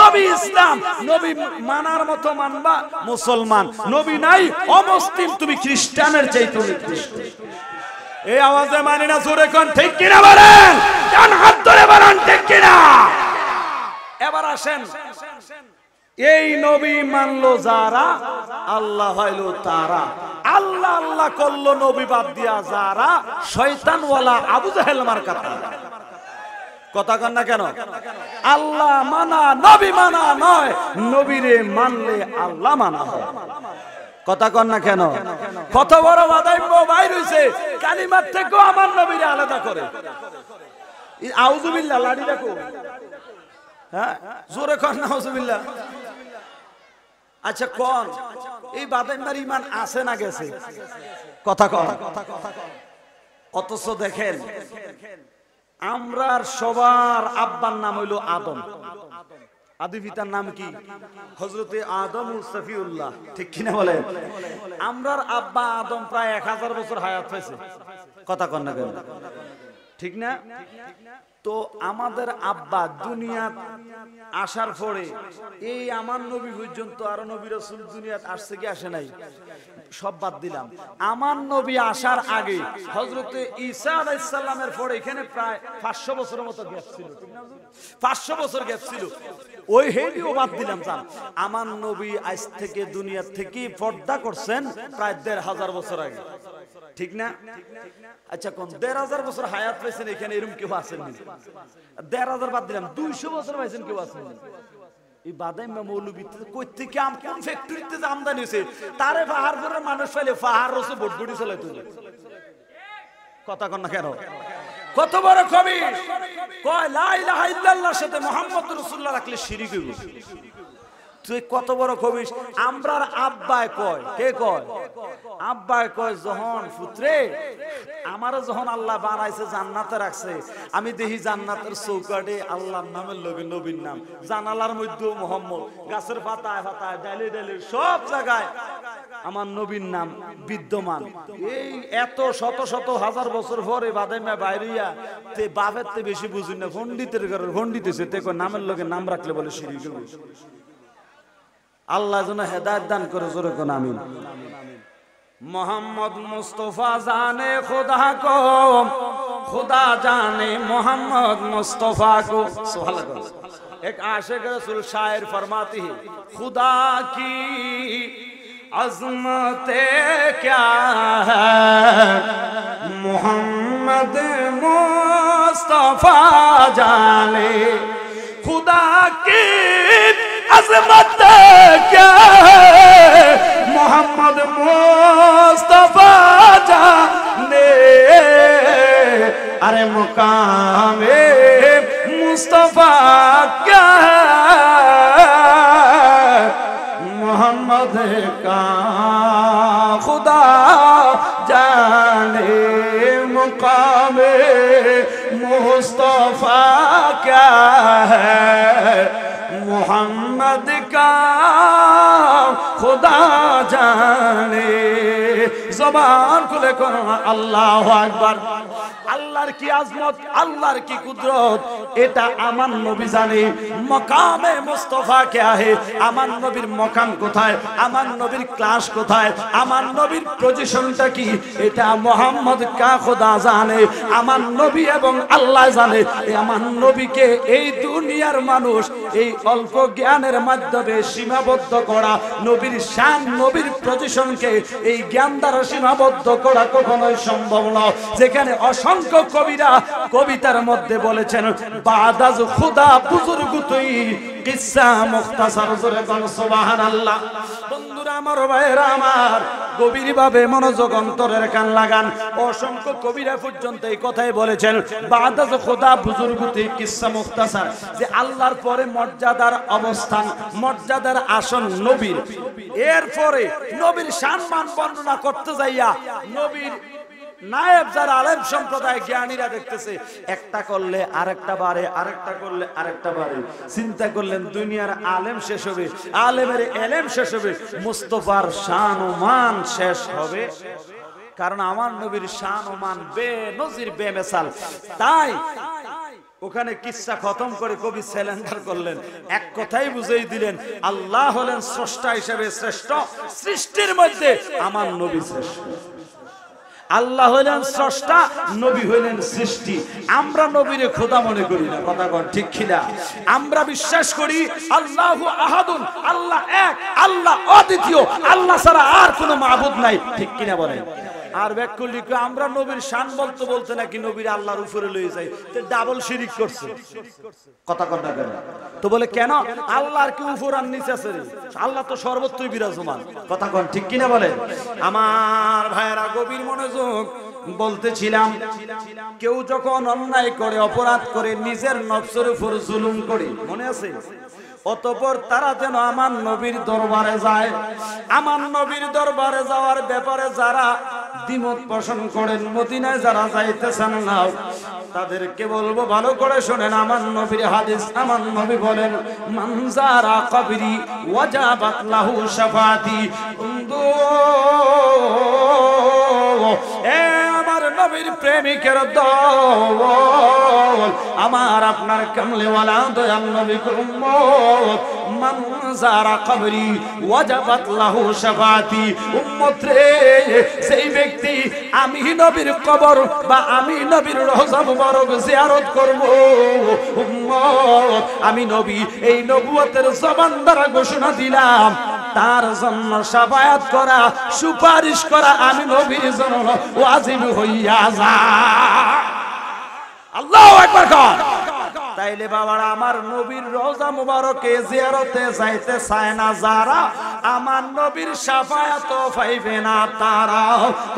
নবী ইসলাম নবী মানার মতো মানবা মুসলমান নবী নাই অমুসলিম তুমি খ্রিস্টানের চাই তুমি খ্রিস্টান এই আওয়াজে মানি না জোরে কোন ঠিক কিনা বলেন ডান হাত ধরে বলেন ঠিক কিনা এবার আসেন এই নবী মানলো যারা আল্লাহ হইলো তারা আল্লাহ আল্লাহ করলো নবী বাদ দিয়া যারা ওয়ালা আবু জাহেল মার কথা কথা কন না কেন আল্লাহ মানা নবী মানা নয় নবীরে মানলে আল্লাহ মানা হয় কথা কন না কেন কত বড় মাদাইম্য ভাই রয়েছে কালিমার থেকেও আমার নবীরা আলাদা করে আউজুবিল্লা লাড়ি দেখো হ্যাঁ জোরে কর না আউজুবিল্লা আচ্ছা কন এই বাদাইম্বার ইমান আছে না গেছে কথা কন অথচ দেখেন আমরার সবার আব্বার নাম হইল আদম আদি পিতার নাম কি হজরতে আদম সফিউল্লাহ ঠিক কিনা বলে আমরার আব্বা আদম প্রায় এক হাজার বছর হায়াত হয়েছে কথা কন্যা কেন ঠিক না তো আমাদের আব্বা দুনিয়াত আসার পরে এই আমার নবী পর্যন্ত আরো নবী রসুল দুনিয়াত আসছে কি আসে নাই সব বাদ দিলাম আমার নবী আসার আগে হজরত ঈসা আলাইসাল্লামের পরে এখানে প্রায় পাঁচশো বছরের মতো গ্যাপ ছিল পাঁচশো বছর গ্যাপ ছিল ওই হেডিও বাদ দিলাম জান আমার নবী আজ থেকে দুনিয়ার থেকে পর্দা করছেন প্রায় দেড় হাজার বছর আগে ঠিক না আচ্ছা কোন দেড় হাজার বছর হায়াত পাইছেন এখানে এরকম কেউ আসেননি দেড় হাজার বাদ দিলাম দুইশো বছর পাইছেন কেউ আসেননি এই বাদাইমা মৌলবীতে কই থেকে আম কোন ফ্যাক্টরিতে আমদানি হয়েছে তারে পাহাড়পুরের মানুষ ফেলে পাহাড় রসে বটবটি চলে তুলে কথা কন না কেন কত বড় কবি কয় লা ইলাহা ইল্লাল্লাহর সাথে মুহাম্মদ রাসূলুল্লাহ রাখলে শিরিক হইব তুই কত বড় কবিস আমরার আব্বায় কয় কে কয় আব্বায় কয় যখন পুত্রে আমার যখন আল্লাহ বানাইছে জান্নাতে রাখছে আমি দেখি জান্নাতের চৌকাটে আল্লাহর নামের লগে নবীর নাম জানালার মধ্যে মোহাম্মদ গাছের পাতায় পাতায় ডালে ডালে সব জায়গায় আমার নবীর নাম বিদ্যমান এই এত শত শত হাজার বছর পরে বাদাইমা বাইরিয়া তে বাপের তে বেশি বুঝি না পণ্ডিতের ঘরের পণ্ডিত তে নামের লগে নাম রাখলে বলে শিরিক আল্লাহ যেন হেদায়ত দান করে জোরে কোন আমিন মোহাম্মদ মুস্তফা জানে খোদা কো খোদা জানে মোহাম্মদ মুস্তফা কো এক আশেক রসুল शायर ফরমাতি খুদা কি আজমতে अजमत क्या है मोहम्मद मुस्तफा जाने عظمت کیا محمد مصطفیٰ جانے ارے مقام مصطفیٰ کیا محمد کا خدا جانے سبان کو دیکھے کو اللہ اکبر আল্লাহর কি আজমত আল্লাহর কি কুদরত এটা আমার নবী জানে মকামে মোস্তফা কে আহে আমার নবীর মকাম কোথায় আমার নবীর ক্লাস কোথায় আমার নবীর পজিশনটা কি এটা মোহাম্মদ কা খোদা জানে আমার নবী এবং আল্লাহ জানে আমার নবীকে এই দুনিয়ার মানুষ এই অল্প জ্ঞানের মাধ্যমে সীমাবদ্ধ করা নবীর শান নবীর পজিশনকে এই জ্ঞান দ্বারা সীমাবদ্ধ করা কখনোই সম্ভব নয় যেখানে অসম অসংখ্য কবিরা কবিতার মধ্যে বলেছেন বাদাজ খুদা বুজুর্গ তুই কিসা মুখতাসার জোরে কোন সুবহানাল্লাহ বন্ধুরা আমার ভাইরা আমার গভীরভাবে মনোযোগ অন্তরের কান লাগান অসংখ্য কবিরা পর্যন্ত এই কথাই বলেছেন বাদাজ খোদা তুই কিসা মুখতাসার যে আল্লাহর পরে মর্যাদার অবস্থান মর্যাদার আসন নবীর এরপরে নবীর সম্মান বর্ণনা করতে যাইয়া নবীর নায়েব যারা আলেম সম্প্রদায় জ্ঞানীরা দেখতেছে একটা করলে আরেকটা বাড়ে আরেকটা করলে আরেকটা বাড়ে চিন্তা করলেন দুনিয়ার আলেম শেষ হবে আলেমের এলেম শেষ হবে মুস্তফার শান ও মান শেষ হবে কারণ আমার নবীর শান ও মান বে নজির বে মেসাল তাই ওখানে কিচ্ছা খতম করে কবি স্যালেন্ডার করলেন এক কথাই বুঝেই দিলেন আল্লাহ হলেন স্রষ্টা হিসেবে শ্রেষ্ঠ সৃষ্টির মধ্যে আমার নবী শ্রেষ্ঠ আল্লাহ হইলেন স্রষ্টা নবী হইলেন সৃষ্টি আমরা নবীরে খোদা মনে করি না কথা কন ঠিক কিনা আমরা বিশ্বাস করি আল্লাহ আহাদুন আল্লাহ এক আল্লাহ অদ্বিতীয় আল্লাহ ছাড়া আর কোনো মাহবুদ নাই ঠিক কিনা বলেন আর ব্যাক আমরা নবীর শান বলতে বলতে নাকি নবীর আল্লাহর উপরে লয়ে যাই ডাবল শিরিক করছে কথা কথা কেন তো বলে কেন আল্লাহর কি উপর আর নিচে আছে আল্লাহ তো সর্বত্রই বিরাজমান কথা কন ঠিক কিনা বলে আমার ভাইয়েরা গভীর মনোযোগ বলতেছিলাম কেউ যখন অন্যায় করে অপরাধ করে নিজের নফসের উপর জুলুম করে মনে আছে অতপর তারা যেন আমার নবীর দরবারে যায় আমার নবীর দরবারে যাওয়ার ব্যাপারে যারা দ্বিমত পোষণ করেন মদিনায় যারা যাইতেছেন না তাদেরকে বলবো ভালো করে শোনেন আমার নবীর হাদিস আমার নবী বলেন মানজারা কবিরি ওয়াজাবাত লাহু শাফাতি এ আমার নবীর প্রেমিকের দল আমার আপনার কামলেওয়ালা দয়াল নবী কুম্মত মান যারা কবরি ওয়াজাবাত লাহু শাফাতি উম্মত রে সেই ব্যক্তি আমি নবীর কবর বা আমি নবীর রওজা মুবারক জিয়ারত করব উম্মত আমি নবী এই নবুয়তের জবান দ্বারা ঘোষণা দিলাম তার জন্য সাফায়াত করা সুপারিশ করা আমি নবীর জন্য ওয়াজিব হইয়া যা আল্লাহু আকবার কর তাইলে বাবারা আমার নবীর রোজা মুবারকে জিয়ারতে যাইতে চায় না যারা আমার নবীর সাফায়াত পাইবে না তারা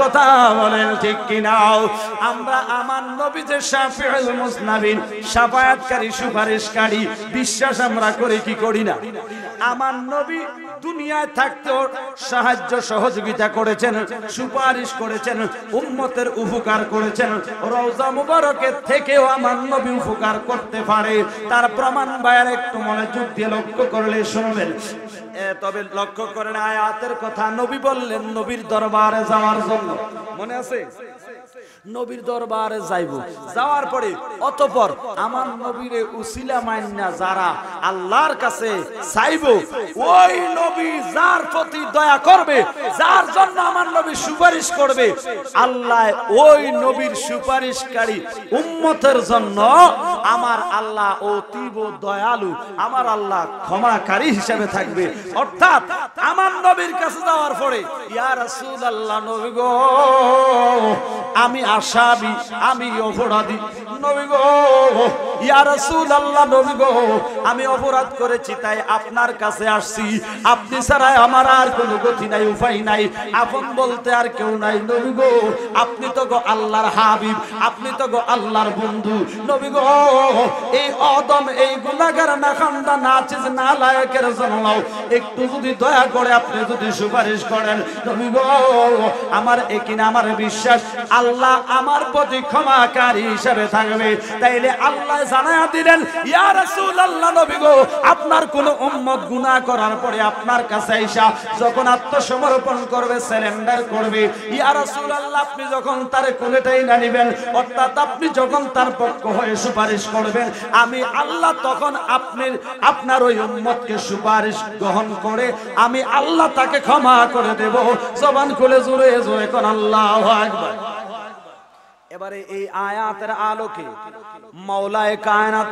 কথা বলেন ঠিক কিনা আমরা আমার নবী যে শাফিউল মুসনাবিন সাফায়াতকারী সুপারিশকারী বিশ্বাস আমরা করি কি করি না আমার নবী দুনিয়ায় থাকতেও সাহায্য সহযোগিতা করেছেন সুপারিশ করেছেন উম্মতের উপকার করেছেন রওজা মুবারকের থেকেও আমার নবী উপকার করতে করতে পারে তার প্রমাণ বায়ার একটু মনোযোগ দিয়ে লক্ষ্য করলে শুনবেন তবে লক্ষ্য করেন আয়াতের কথা নবী বললেন নবীর দরবারে যাওয়ার জন্য মনে আছে নবীর দরবারে যাইব যাওয়ার পরে অতপর আমার নবীরে উসিলা মান্না যারা আল্লাহর কাছে চাইব ওই নবী যার প্রতি দয়া করবে যার জন্য আমার নবী সুপারিশ করবে আল্লাহ ওই নবীর সুপারিশকারী উম্মতের জন্য আমার আল্লাহ অতীব দয়ালু আমার আল্লাহ ক্ষমাকারী হিসেবে থাকবে অর্থাৎ আমার নবীর কাছে যাওয়ার পরে ইয়া রাসূলুল্লাহ নবী গো আমি আসামি আমি অপরাধ নবী গো ইয়া রাসূলুল্লাহ নবী গো আমি অপরাধ করেছি তাই আপনার কাছে আসছি আপনি ছাড়া আমার আর কোনো গতি নাই উপায় নাই আপন বলতে আর কেউ নাই নবী গো আপনি তো গো আল্লাহর হাবিব আপনি তো গো আল্লাহর বন্ধু নবী গো এই অদম এই গুনাহগার না খান্দা না চিজ না লায়কের জন্য একটু যদি দয়া করে আপনি যদি সুপারিশ করেন নবী গো আমার একিনা আমার বিশ্বাস আল্লাহ আমার প্রতি ক্ষমাকারী হিসেবে থাকবে তাইলে আল্লাহ জানায়া দিলেন ইয়া রাসূলুল্লাহ নবী গো আপনার কোন উম্মত গুনাহ করার পরে আপনার কাছে আইসা যখন আত্মসমর্পণ করবে সারেন্ডার করবে ইয়া রাসূলুল্লাহ আপনি যখন তার কোলেটাই না নেবেন অর্থাৎ আপনি যখন তার পক্ষ হয়ে সুপারিশ করবেন আমি আল্লাহ তখন আপনি আপনার ওই উম্মতকে সুপারিশ গ্রহণ করে আমি আল্লাহ তাকে ক্ষমা করে দেব জবান খুলে জুড়ে জোরে কোন আল্লাহ আকবার এবারে এই আয়াতের আলোকে মাওলায় কায়নাত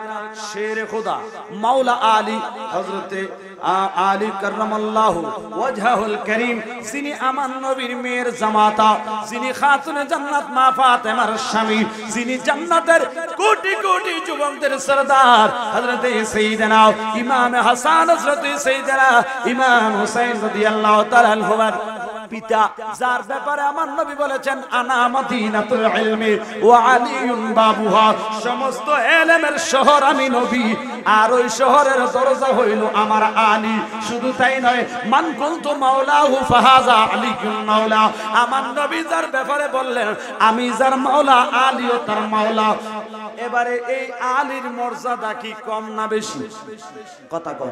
শের খুদা মাওলা আলী হজরতে আলী করমাল্লাহ ওয়াজহুল করিম যিনি আমার নবীর মেয়ের জামাতা যিনি খাতুনে জান্নাত মা ফাতেমার স্বামী যিনি জান্নাতের কোটি কোটি যুবকদের সরদার হযরতে সাইয়েদনা ইমাম হাসান হযরতে সাইয়েদনা ইমাম হুসাইন রাদিয়াল্লাহু তাআলা আনহু পিতা যার ব্যাপারে আমার নবী বলেছেন আনা মাদিনাতুল ইলমি ওয়া আলিউন বাবুহা সমস্ত এলেমের শহর আমি নবী আর ওই শহরের দরজা হইল আমার আলী শুধু তাই নয় মান কুনতু মাওলাহু ফাহাজা আলীকুন মাওলা আমার নবী যার ব্যাপারে বললেন আমি যার মাওলা আলীও তার মাওলা এবারে এই আলীর মর্যাদা কি কম না বেশি কথা কম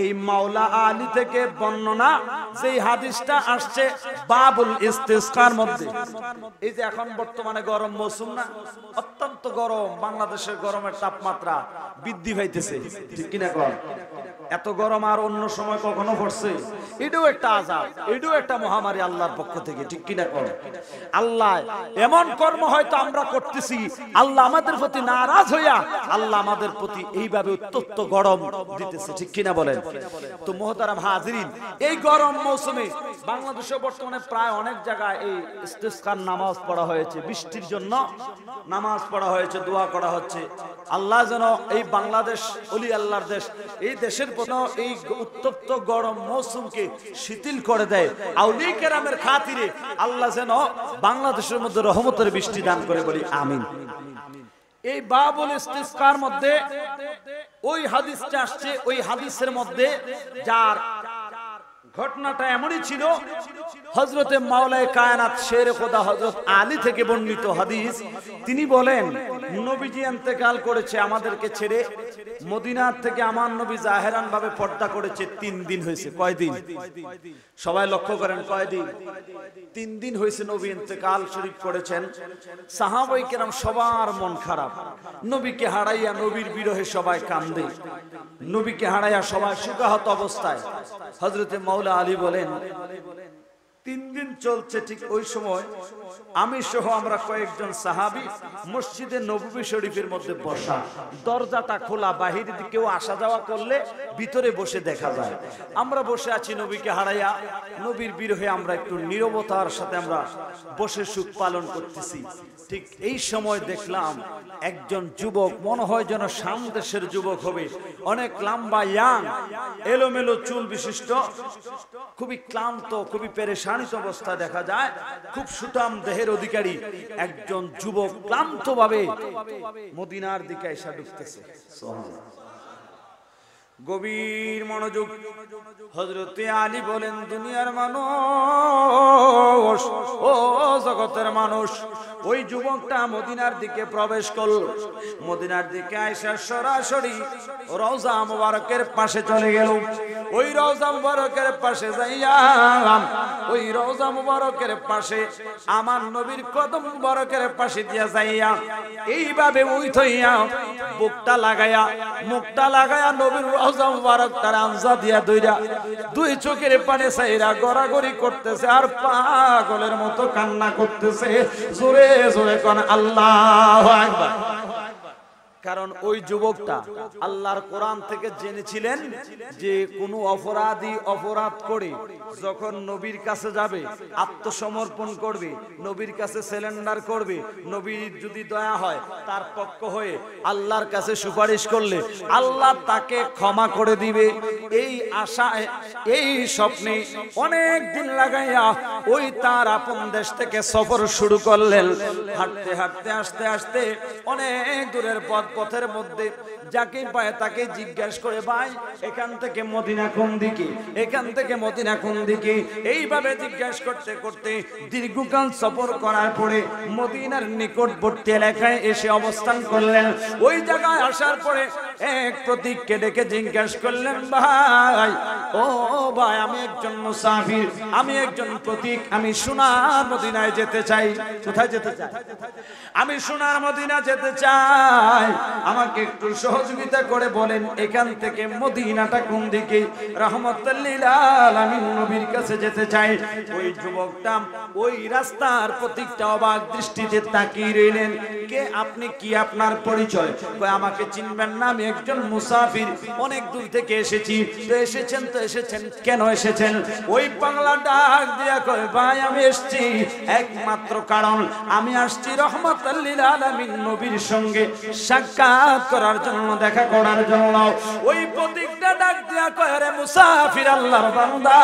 এই মাওলা আলী থেকে বর্ণনা যেই হাদিসটা আস আসছে বাবুল ইস্তিসকার মধ্যে এই যে এখন বর্তমানে গরম মৌসুম না অত্যন্ত গরম বাংলাদেশের গরমের তাপমাত্রা বৃদ্ধি পাইতেছে ঠিক কিনা এত গরম আর অন্য সময় কখনো পড়ছে এটাও একটা আজাদ এটাও একটা মহামারী আল্লাহর পক্ষ থেকে ঠিক কিনা কর আল্লাহ এমন কর্ম হয়তো আমরা করতেছি আল্লাহ আমাদের প্রতি নারাজ হইয়া আল্লাহ আমাদের প্রতি এইভাবে অত্যন্ত গরম দিতেছে ঠিক কিনা বলেন তো মোহতারাম হাজরিন এই গরম মৌসুমে বাংলাদেশে বর্তমানে প্রায় অনেক জায়গায় এই ইস্তেস্কার নামাজ পড়া হয়েছে বৃষ্টির জন্য নামাজ পড়া হয়েছে দোয়া করা হচ্ছে আল্লাহ যেন এই বাংলাদেশ অলি আল্লাহর দেশ এই দেশের এই উত্তপ্ত গরম মৌসুমকে শিথিল করে দেয় আউলি কেরামের খাতিরে আল্লাহ যেন বাংলাদেশের মধ্যে রহমতের বৃষ্টি দান করে বলি আমিন এই বাবুল ইস্তিসকার মধ্যে ওই হাদিসটা আসছে ওই হাদিসের মধ্যে যার ঘটনাটা এমনই ছিল হজরতে মাওলায় কায়নাত শের খোদা হজরত আলী থেকে বর্ণিত হাদিস তিনি বলেন নবীজি এন্তেকাল করেছে আমাদেরকে ছেড়ে মদিনার থেকে আমার নবী জাহেরান ভাবে পর্দা করেছে তিন দিন হয়েছে কয়দিন সবাই লক্ষ্য করেন কয়দিন তিন দিন হয়েছে নবী এন্তেকাল শরীফ করেছেন সাহাবাই কেরাম সবার মন খারাপ নবীকে হারাইয়া নবীর বিরহে সবাই কান্দে নবীকে হারাইয়া সবাই সুখাহত অবস্থায় হজরতে মাওলা আলী বলেন তিন দিন চলছে ঠিক ওই সময় আমি সহ আমরা কয়েকজন সাহাবি মসজিদে নবী শরীফের মধ্যে বসা দরজাটা খোলা বাহিরে কেউ আসা যাওয়া করলে ভিতরে বসে দেখা যায় আমরা বসে আছি নবীকে হারাইয়া নবীর বিরোহে আমরা একটু নিরবতার সাথে আমরা বসে সুখ পালন করতেছি ঠিক এই সময় দেখলাম একজন যুবক মনে হয় যেন দেশের যুবক হবে অনেক লাম্বা ইয়াং এলোমেলো চুল বিশিষ্ট খুবই ক্লান্ত খুবই পেরেশান অনানিস অবস্থা দেখা যায় খুব সুতাম দেহের অধিকারী একজন যুবক ক্লান্ত ভাবে মদিনার দিকে এসা ঢুকতেছে গভীর মনোযোগ হজরতে আলী বলেন দুনিয়ার মানুষ ও জগতের মানুষ ওই যুবকটা মদিনার দিকে প্রবেশ করল মদিনার দিকে আইসা সরাসরি রওজা মুবারকের পাশে চলে গেল ওই রওজা মুবারকের পাশে যাইয়াম ওই রওজা মুবারকের পাশে আমার নবীর কদম মুবারকের পাশে দিয়া যাইয়া এইভাবে উইথইয়া বুকটা লাগাইয়া মুখটা লাগাইয়া নবীর রওজা মুবারক তার আঞ্জা দিয়া দুইরা দুই চোখের পানে সাইরা গড়াগড়ি করতেছে আর পাগলের মতো কান্না করতেছে জোরে জোরে কন আল্লাহ আকবার কারণ ওই যুবকটা আল্লাহর কোরআন থেকে জেনেছিলেন যে কোনো অপরাধী অপরাধ করে যখন নবীর কাছে যাবে আত্মসমর্পণ করবে নবীর কাছে সিলেন্ডার করবে নবীর যদি দয়া হয় তার পক্ষ হয়ে আল্লাহর কাছে সুপারিশ করলে আল্লাহ তাকে ক্ষমা করে দিবে এই আশায় এই স্বপ্নে অনেক দিন লাগাইয়া ওই তার আপন দেশ থেকে সফর শুরু করলেন হাঁটতে হাঁটতে আসতে আসতে অনেক দূরের পথ পথের মধ্যে যাকে পায় তাকে জিজ্ঞাসা করে ভাই এখান থেকে মদিনা কোন দিকে এখান থেকে মদিনা কোন দিকে এইভাবে জিজ্ঞাসা করতে করতে দীর্ঘকাল সফর করার পরে মদিনার নিকটবর্তী এলাকায় এসে অবস্থান করলেন ওই জায়গায় আসার পরে এক প্রতীককে ডেকে জিজ্ঞেস করলেন ভাই ও ভাই আমি একজন মুসাফির আমি একজন প্রতীক আমি সোনার মদিনায় যেতে চাই কোথায় যেতে চাই আমি সোনার মদিনা যেতে চাই আমাকে একটু সহযোগিতা করে বলেন এখান থেকে মদিনাটা কোন দিকে রহমতুল্লিলাল আমি নবীর কাছে যেতে চাই ওই যুবকটা ওই রাস্তার প্রতীকটা অবাক দৃষ্টিতে তাকিয়ে রইলেন কে আপনি কি আপনার পরিচয় আমাকে চিনবেন না আমি একজন মুসাফির অনেক দূর থেকে এসেছি তো এসেছেন তো এসেছেন কেন এসেছেন ওই বাংলা ডাক দিয়া কয় ভাই আমি এসছি একমাত্র কারণ আমি আসছি রহমত আলামিন নবীর সঙ্গে সাক্ষাৎ করার জন্য দেখা করার জন্য ওই প্রতীকটা ডাক দিয়া কয় রে মুসাফির আল্লাহর বান্দা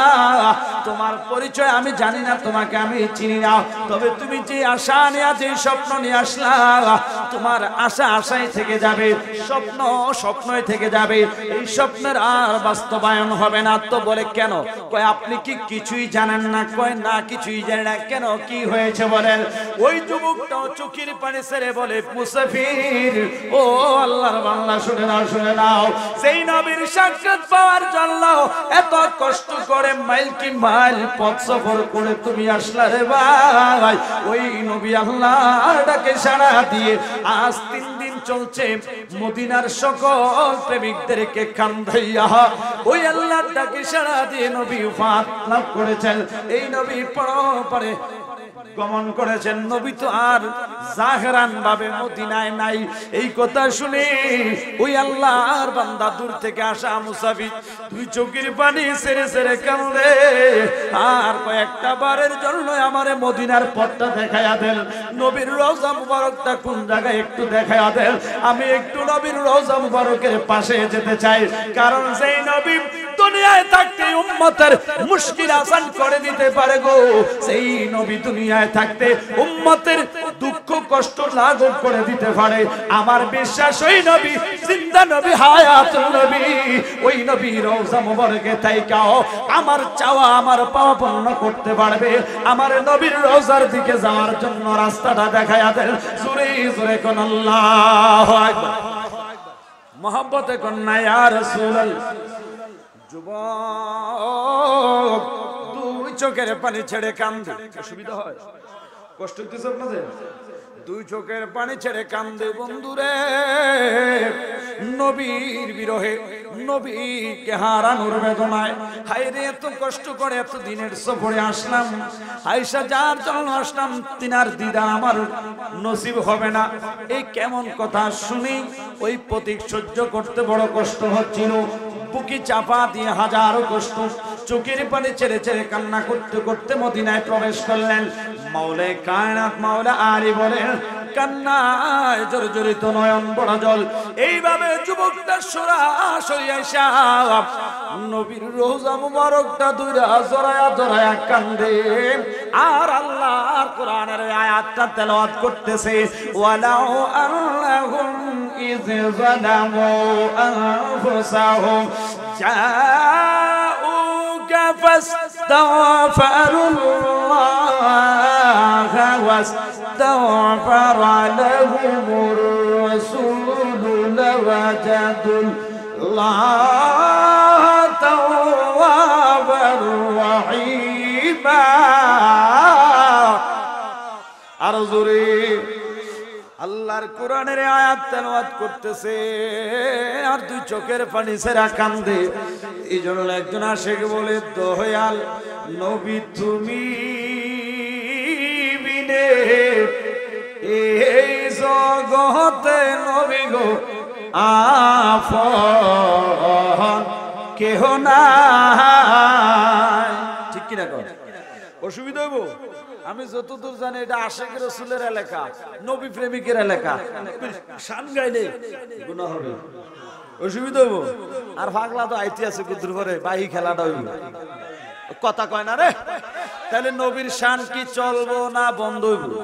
তোমার পরিচয় আমি জানি না তোমাকে আমি চিনি না তবে তুমি যে আশা নিয়ে আছি স্বপ্ন নিয়ে আসলা তোমার আশা আশাই থেকে যাবে স্বপ্ন স্বপ্নই থেকে যাবে এই স্বপ্নের আর বাস্তবায়ন হবে না তো বলে কেন কয় আপনি কি কিছুই জানেন না কয় না কিছুই জানেন না কেন কি হয়েছে বলেন ওই যুবকটাও চুকির পানি সেরে বলে মুসাফির ও আল্লাহর বাংলা শুনে নাও শুনে নাও সেই নবীর সাক্ষাৎ পাওয়ার জন্য এত কষ্ট করে মাইল কি মাইল পথ সফর করে তুমি আসলা রে ভাই ওই নবী আল্লাহ ডাকে সাড়া দিয়ে আজ তিন চলছে মদিনার সকল প্রেমিকদেরকে কান্দাইয়া ওই আল্লাহ ডাকে সারা দিয়ে নবী ফাঁদ লাভ করেছেন এই নবী পরে গমন করেছেন নবী তো আর জাহরান ভাবে মদিনায় নাই এই কথা শুনে ওই আল্লাহর বান্দা দূর থেকে আসা মুসাফির দুই চোখের পানি সেরে সেরে কান্দে আর কয়েকটা বারের জন্য আমারে মদিনার পথটা দেখাইয়া দেন নবীর রোজা মুবারকটা কোন জায়গায় একটু দেখাইয়া দেন আমি একটু নবীর রোজা মুবারকের পাশে যেতে চাই কারণ সেই নবী দুনিয়ায় থাকতে উম্মতের মুশকিল আসান করে দিতে পারে গো সেই নবী দুনিয়ায় থাকতে উম্মতের দুঃখ কষ্ট লাঘব করে দিতে পারে আমার বিশ্বাস ওই নবী জিন্দা নবী হায়াত নবী ওই নবী রোজা মুবারকে তাই কাও আমার চাওয়া আমার পাওয়া পূর্ণ করতে পারবে আমার নবীর রোজার দিকে যাওয়ার জন্য রাস্তাটা দেখায়া দেন জোরে জোরে কোন আল্লাহ আল্লাহ মহব্বতে কন্যা যুবক দুই চোখের পানি ছেড়ে কান্দে অসুবিধা হয় কষ্ট হইতেছে আপনাদের দুই চোখের পানি ছেড়ে কান্দে বন্ধুরে নবীর বিরহে নবীকে হারানোর বেদনায় এত কষ্ট করে এত দিনের সফরে আসলাম যার আসলাম তিনার দিদা আমার নসিব হবে না এই কেমন কথা শুনি ওই প্রতীক সহ্য করতে বড় কষ্ট হচ্ছিল চাপা দিয়ে হাজারো কষ্ট চোখের পানি ছেড়ে ছেড়ে কান্না করতে করতে মদিনায় প্রবেশ করলেন মাওলে কায়নাত মাওলা আরি বলেন কান্নায় জর্জরিত নয়ন বড় জল এইভাবে যুবকটা সরাসরি সাহাব নবীর রোজা মুবারকটা দুইরা জরায়া জরায়া কান্দে আর আল্লাহর কোরআনের আয়াতটা তেলাওয়াত করতেছে ওয়ালাউ আল্লাহুম ইয যালামু আনফুসাহুম جاءوك فاستغفروا الله واستغفر لهم الرسول لوجدوا الله توابا رحيما أرزري আল্লাহর কোরআনের আয়াত তেলাওয়াত করতেছে আর দুই চোখের পানি সেরা কান্দে এই জন্য একজন আশেখ বলে দহয়াল নবী তুমি বিনে এই জগতে নবী গো আফন কেহ না ঠিক কিনা কর অসুবিধা হইব আমি যতদূর জানি এটা আশেখ রসুলের এলাকা নবী প্রেমিকের এলাকা শান গাইলে গুণা হবে অসুবিধা হইব আর ফাগলা তো আইতে আছে কুদ্র করে বাহি খেলাটা হইব কথা কয় না রে তাহলে নবীর শান কি চলবো না বন্ধ হইব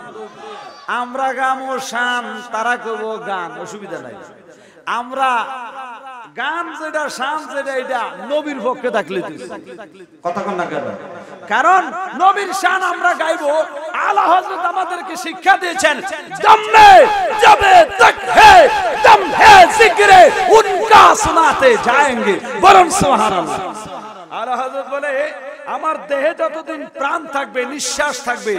আমরা গাম ও শান তারা করবো গান অসুবিধা নাই আমরা গান যেটা শান যেটা এটা নবীর পক্ষে থাকলে কথা না কেন কারণ নবীর শান আমরা গাইব আল্লাহ হযরত আমাদেরকে শিক্ষা দিয়েছেন দমে যাবে তক হে দম হে জিকরে উনকা সুনাতে যাएंगे বরং সুবহানাল্লাহ আল্লাহ হযরত বলে আমার দেহে যতদিন প্রাণ থাকবে নিঃশ্বাস থাকবে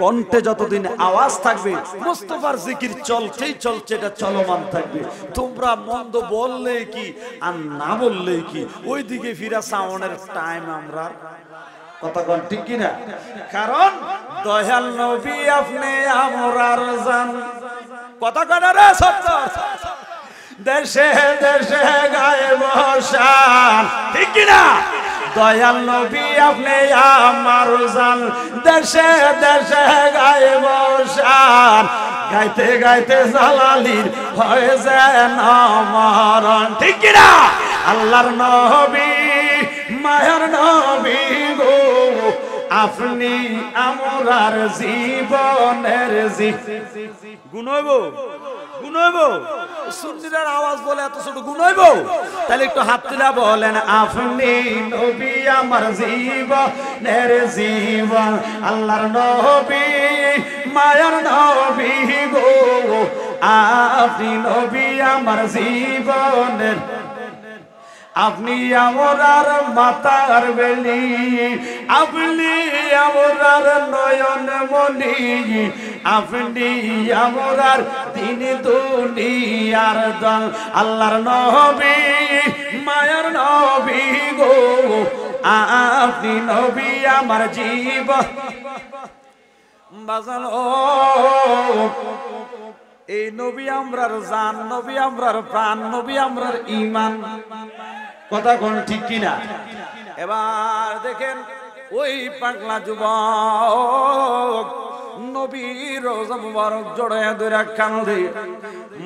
কণ্ঠে যতদিন আওয়াজ থাকবে মোস্তফার জিকির চলছেই চলছে এটা চলমান থাকবে তোমরা মন্দ বললে কি আর না বললে কি ওইদিকে ফিরা সাউনের টাইম আমরা কতক্ষণ ঠিক কিনা কারণ দয়াল নবী আপনি আমরার জান কথা কটা রে সত্য দেশে দেশে গায়ে বসান ঠিক কিনা দয়াল নবী আপনি আমার জান দেশে দেশে গায়ে বসান গাইতে গাইতে জালালির হয়ে যেন মরণ ঠিক কিনা আল্লাহর নবী মায়ের নবী গো আপনি আমার জীবনের জি গুণ গুণইব সুন্নিরার আওয়াজ বলে এত ছোট গুণইব তাহলে একটু হাত তুলা বলেন আপনি নবী আমার জীবনের জীবন আল্লাহর নবী মায়ার নবী গো আপনি নবী আমার জীবনের আপনি আমার মাতার বেলি আপনি আমার নয়ন মনি আপনি আমার দিন দুনিয়ার দল আল্লাহর নবী মায়ার নবী গো আপনি নবী আমার জীব ও এই নবী আমরার জান নবী আমরার প্রাণ নবী আমরার ইমান কথা কোন ঠিক কিনা এবার দেখেন ওই পাগলা যুবক নবীর মুবারক জড়াইয়া ধরে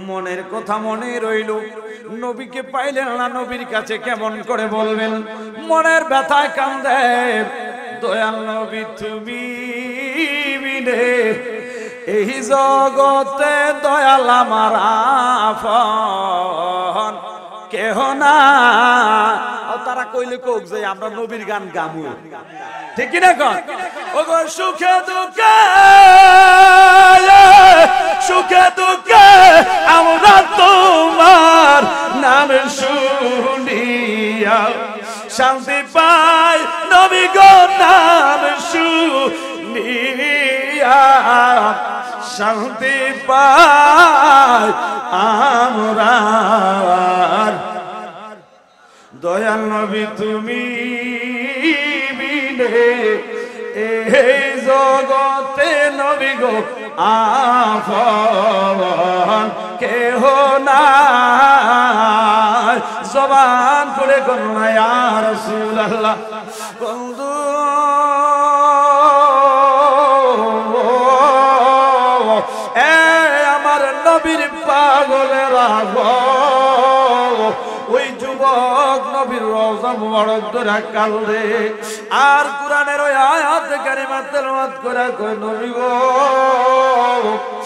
মনের কথা মনে রইল নবীকে পাইলেন না নবীর কাছে কেমন করে বলবেন মনের ব্যথায় কান্দে দয়াল নবী তুমি এই জগতে দয়াল আমার কেহ না তারা কইলে কোক যে আমরা নবীর গান গামু ঠিক কিনা কন ও গো সুখে দুঃখে সুখে দুঃখে আমরা তোমার নাম শুনিয়া শান্তি পাই নবী গো নাম শুনিয়া শান্তি পাই আমরা দয়াল নবী তুমি বিনে এই জগতে নবী গো আফন কেহ না জবান করে করুন আর সুরাল্লাহ বন্ধু মুবারক ধরা কালরে আর কোরআনের ওই আয়াত কারিমা তেলাওয়াত করা কই নবী গো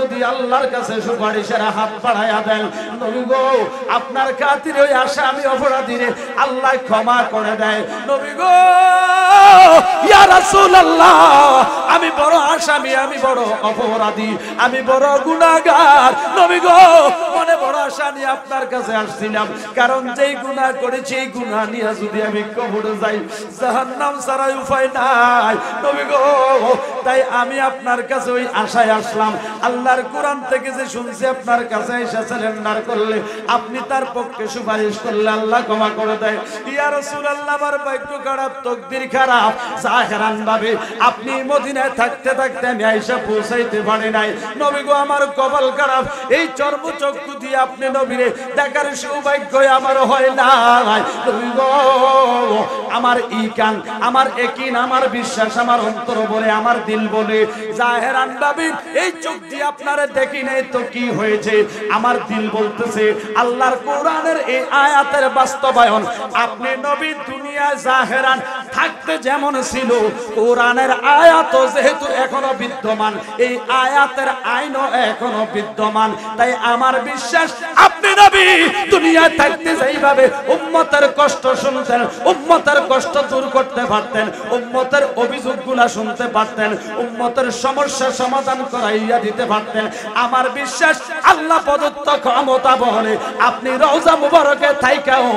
যদি আল্লাহর কাছে সুপারিশের হাত বাড়াইয়া দেন নবী গো আপনার কাতির ওই আশা আমি অপরাধীরে আল্লাহ ক্ষমা করে দেয় নবী গো আমি বড় আসামি আমি বড় অপরাধী আমি বড় গুণাগার নবী গো মনে বড় আশা নিয়ে আপনার কাছে আসছিলাম কারণ যেই গুণা করেছি এই গুণা নিয়ে যদি আমি কবরে যাই যাহার নাম সারাই উপায় নাই নবী গো তাই আমি আপনার কাছে ওই আশায় আসলাম আল্লাহ আল্লাহর কোরআন থেকে যে শুনছে আপনার কাছে এসে সালেন্ডার করলে আপনি তার পক্ষে সুপারিশ করলে আল্লাহ ক্ষমা করে দেয় ইয়া রাসূলুল্লাহ বার ভাগ্য খারাপ তকদির খারাপ জাহেরান ভাবে আপনি মদিনায় থাকতে থাকতে আমি আয়েশা পৌঁছাইতে পারি নাই নবী গো আমার কপাল খারাপ এই চর্মচক্ষু দিয়ে আপনি নবীরে দেখার সৌভাগ্য আমার হয় না নবী গো আমার ইকান আমার একিন আমার বিশ্বাস আমার অন্তর বলে আমার দিল বলে জাহের আন্দাবি এই চোখ দিয়ে আপনারা দেখি নেই তো কি হয়েছে আমার দিল বলতেছে আল্লাহর কোরআনের এই আয়াতের বাস্তবায়ন আপনি নবী দুনিয়া জাহেরান থাকতে যেমন ছিল কোরআনের আয়াত যেহেতু এখনো বিদ্যমান এই আয়াতের আইনও এখনো বিদ্যমান তাই আমার বিশ্বাস আপনি নবী দুনিয়া থাকতে যেইভাবে উম্মতের কষ্ট শুনছেন উম্মতের কষ্ট দূর করতে পারতেন উম্মতের অভিযোগ গুলা শুনতে পারতেন উম্মতের সমস্যা সমাধান করাইয়া দিতে পারতেন আমার বিশ্বাস আল্লাহ প্রদত্ত ক্ষমতা বহনে আপনি রোজা মুবারকে থাইকাও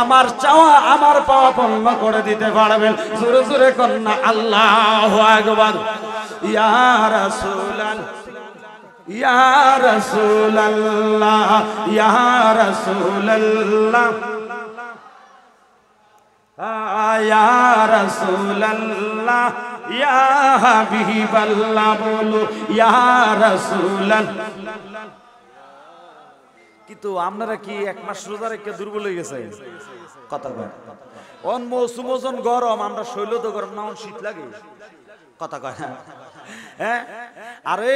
আমার চাওয়া আমার পাওয়া পণ্য করে দিতে পারবেন জোরে জোরে কন্যা আল্লাহ আকবার ইয়া রাসূলুল্লাহ ইয়া Rasulallah, ইয়া Rasulallah কিন্তু আপনারা কি এক মাস রোজা রেখে দুর্বল হয়ে গেছে কথা কয় অন মৌসুম গরম আমরা শৈল তো গরম না শীত লাগে কথা কয় হ্যাঁ আরে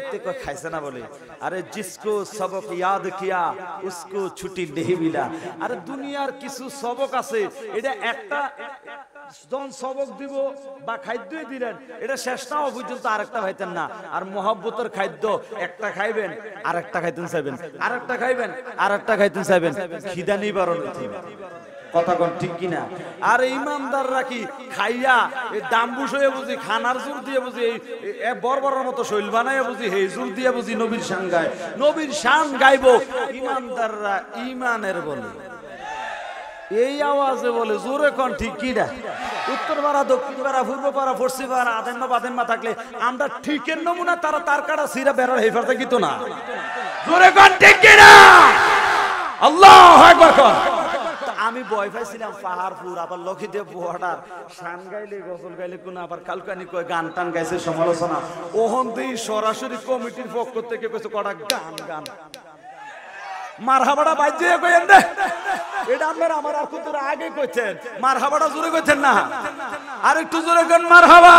এতে কয় খাইছে না বলে আরে জিসকো সবক ইয়াদ কিয়া উসকো ছুটি নেহি মিলা আরে দুনিয়ার কিছু সবক আছে এটা একটা যখন সবক দিব বা খাদ্যই দিলেন এটা শেষ না পর্যন্ত আরেকটা খাইতেন না আর মহাব্বতের খাদ্য একটা খাইবেন আরেকটা খাইতেন চাইবেন আরেকটা খাইবেন আরেকটা খাইতেন চাইবেন খিদা নিবারণ কথা ঠিক কিনা আর ইমানদাররা কি খাইয়া এই দাম্বুস হয়ে বুঝি খানার জোর দিয়ে বুঝি এই মতো শৈল বানায় বুঝি এই জোর দিয়ে বুঝি নবীর শান গায় নবীর শান গাইব ইমানদাররা ইমানের বলে এই আওয়াজে বলে জোরে কন ঠিক কিনা উত্তর পাড়া দক্ষিণ পাড়া পূর্ব পাড়া পশ্চিম পাড়া আধেনমা বাধেনমা থাকলে আমরা ঠিকের নমুনা তারা তার কাটা সিরা বেড়ার ফেলতে থাকিত না জোরে কন ঠিক কিনা আল্লাহ হয় কখন আমি বয় পাইছিলাম পাহাড়পুর আবার লক্ষীদেব বর্ডার সান গাইলে গজল গাইলে কোন আবার কালকানি কয় গান টান গাইছে সমালোচনা ওহন দিই সরাসরি কমিটির পক্ষ থেকে পেছো কটা গান গান কইেন এটা আমার আর আগে কইছেন মার জোরে কইছেন না আর একটু জোরে গান মার হাবা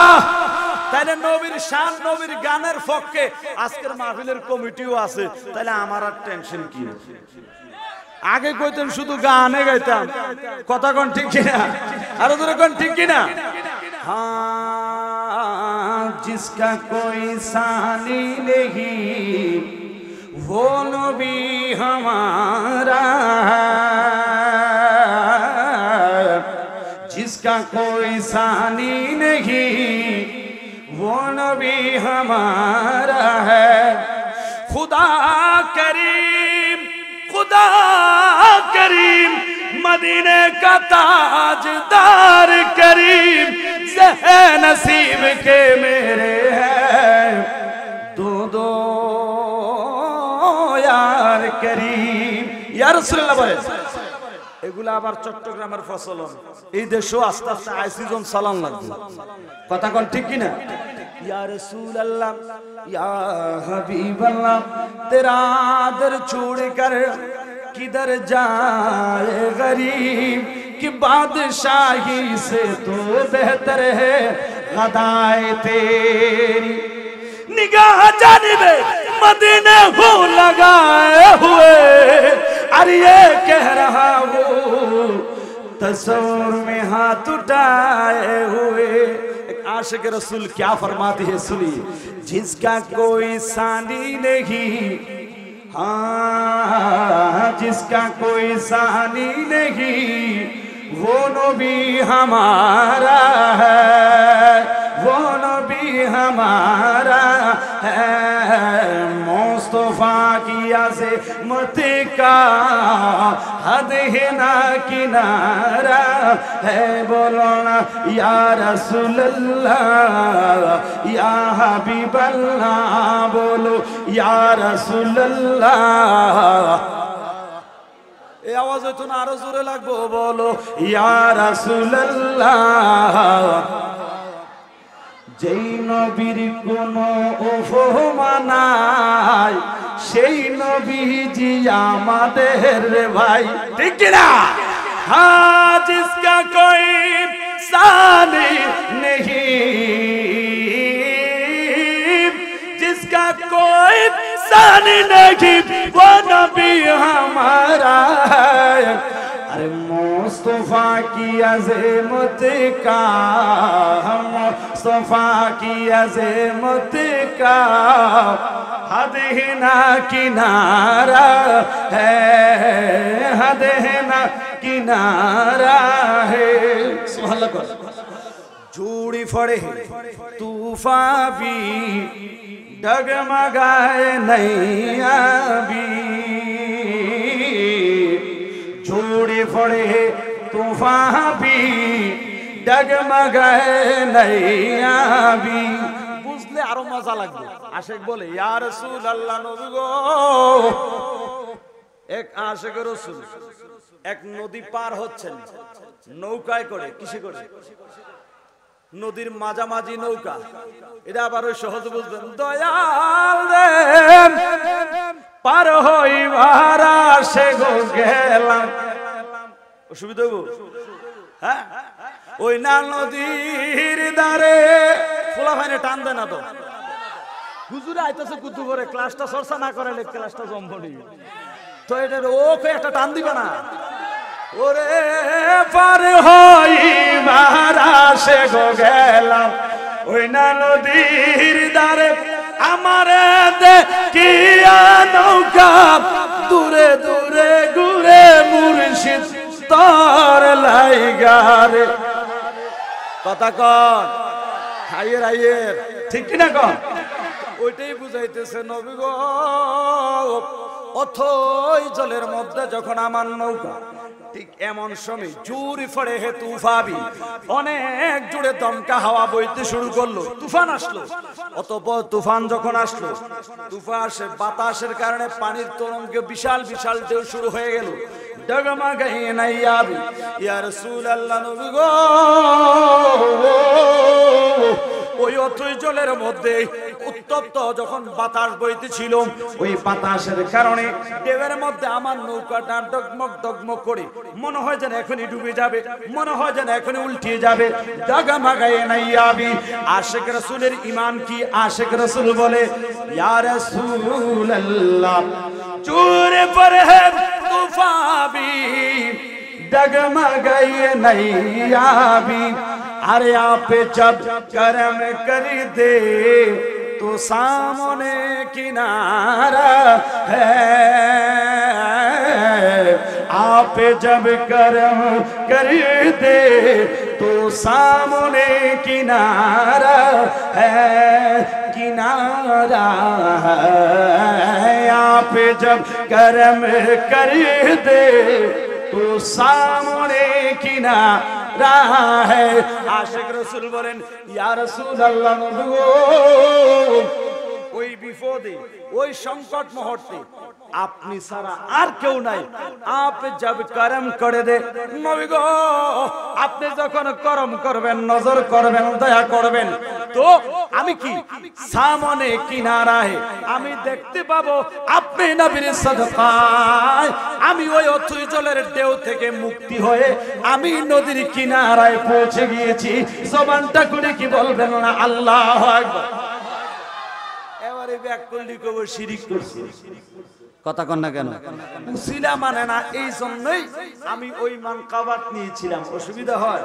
তাহলে নবীর শান নবীর গানের পক্ষে আজকের মাহফিলের কমিটিও আছে তাহলে আমার আর টেনশন কি আগে কইতেন শুধু গানে গাইতাম কথা কোন ঠিক কিনা আরো ধরে কোন ঠিক কিনা জিসকা কই সানি নেহি ও নবী হামারা জিসকা কই সানি নেহি ও নবী হামারা খুদা করিম خدا کریم مدنی کا تاجدار کریم کریب نصیب کے میرے ہیں دو دو یار کریم یا رسول اللہ بھائی এগুলো আবার চট্টগ্রামের প্রচলন এই দেশও আস্তে আস্তে আইসিজন চালান লাগবে কথা কন ঠিক কিনা یا رسول اللہ یا حبیب اللہ تیرا در چھوڑ کر کدھر جائے غریب کہ بادشاہی سے تو بہتر ہے غدائے تیری نگاہ جانب مدینے ہو لگائے ہوئے یہ کہہ رہا تصور میں ہاتھ اٹھائے ہوئے عاشق رسول کیا فرماتی ہے سنی جس کا کوئی ثانی نہیں ہاں جس کا کوئی ثانی نہیں وہ بھی ہمارا ہے وہ نو بھی ہمارا ہے মুস্তফা কি আছে মতে কা হদ হে না কিনারা হে বলো না ইয়া রসুল্লাহ ইয়া হাবিবাল্লাহ বলো ইয়া রসুল্লাহ এই আওয়াজ হইতো না আরো জোরে লাগবো বলো ইয়া রাসূলুল্লাহ যেই নবীর কোন উপমানায় সেই নবীজি আমাদের রে ভাই ঠিক না হ্যাঁ জিসকা কই সানি নেহি जिसका कोई सान नहीं वो नबी हमारा مصطفیٰ کی زے کا ہم مصطفیٰ کی زے کا ہدہ نہ کنارا ہے ہدنا کنارہ ہے سبحان اللہ چوڑی پھڑے تو فا بھی ڈگمگائے نہیں آبی جھوڑی فڑے तूफान भी ডগমগায় নাইয়াবি বুঝলে আরো মজা লাগবে আশেক বলে ইয়া রাসূলুল্লাহ নবী গো এক আশেক রাসূল এক নদী পার হচ্ছেন নৌকায় করে কিসে করে নদীর মাঝামাঝি নৌকা এটা আবার ওই সহজ বুঝবেন দয়াল পার হইবার আশেক গেলাম অসুবিধা হ্যাঁ? ওই না নদীর খোলা টান দেয় না তো হুজুরে আইতেছে করে ক্লাসটা চর্চা না করালে ক্লাসটা জম্বনি তো এটা ওকে একটা টান দিবে না ওরে পারে হই মারা সে গো গেলাম ওই না নদীর দ্বারে আমার দে কি নৌকা দূরে দূরে ঘুরে মুর্শিদ তোর লাইগারে কথা কন হাইয়ের হাইয়ের ঠিক কিনা কন ওইটাই বুঝাইতেছে নবী গো অথই জলের মধ্যে যখন আমার নৌকা ঠিক এমন সময় জুরি ফড়ে হে তুফাবি অনেক জুড়ে দমকা হাওয়া বইতে শুরু করলো তুফান আসলো অতপর তুফান যখন আসলো আসে বাতাসের কারণে পানির তরঙ্গে বিশাল বিশাল ঢেউ শুরু হয়ে গেল ডগমা নাই আবি ইয়া রাসূলুল্লাহ নবী গো ওই অথৈ জলের মধ্যে উত্তপ্ত যখন বাতাস বইতেছিল ওই বাতাসের কারণে ঢেউয়ের মধ্যে আমার নৌকাটা ডগমগ ডগমগ করে মনে হয় যেন এখনই ডুবে যাবে মনে হয় যেন এখনই উল্টিয়ে যাবে দাগা মাগাইয়ে নাই আবি আশেক রসুলের ইমান কি আশেক রসুল বলে ইয়া রসুল আল্লাহ চুরে পর হে তুফাবি ডগমগায় নাই আবি ارے آپ جب جب کرم کر دے تو سامنے کنارہ ہے آپ جب کرم کر دے تو سامنے کنارہ ہے کنارہ ہے آپ جب کرم کر دے تو سامنے کی রাহা হে আশেখ রসুল বলেন ইয়া রসুল আল্লাহ ওই বিপদে ওই সংকট মুহূর্তে আপনি সারা আর কেউ নাই আপ জব করম করে দে নবী গো আপনি যখন করম করবেন নজর করবেন দয়া করবেন তো আমি কি সামনে কিনারায় আমি দেখতে পাবো আপনি নবীর সদকায় আমি ওই অথুই জলের দেও থেকে মুক্তি হয়ে আমি নদীর কিনারায় পৌঁছে গিয়েছি সবানটা করে কি বলবেন না আল্লাহ একবার এবারে ব্যাক করলি কবে শিরিক করছে কথা কন না কেন উসিলা মানে না এই জন্যই আমি ওই মান কাবাত নিয়েছিলাম অসুবিধা হয়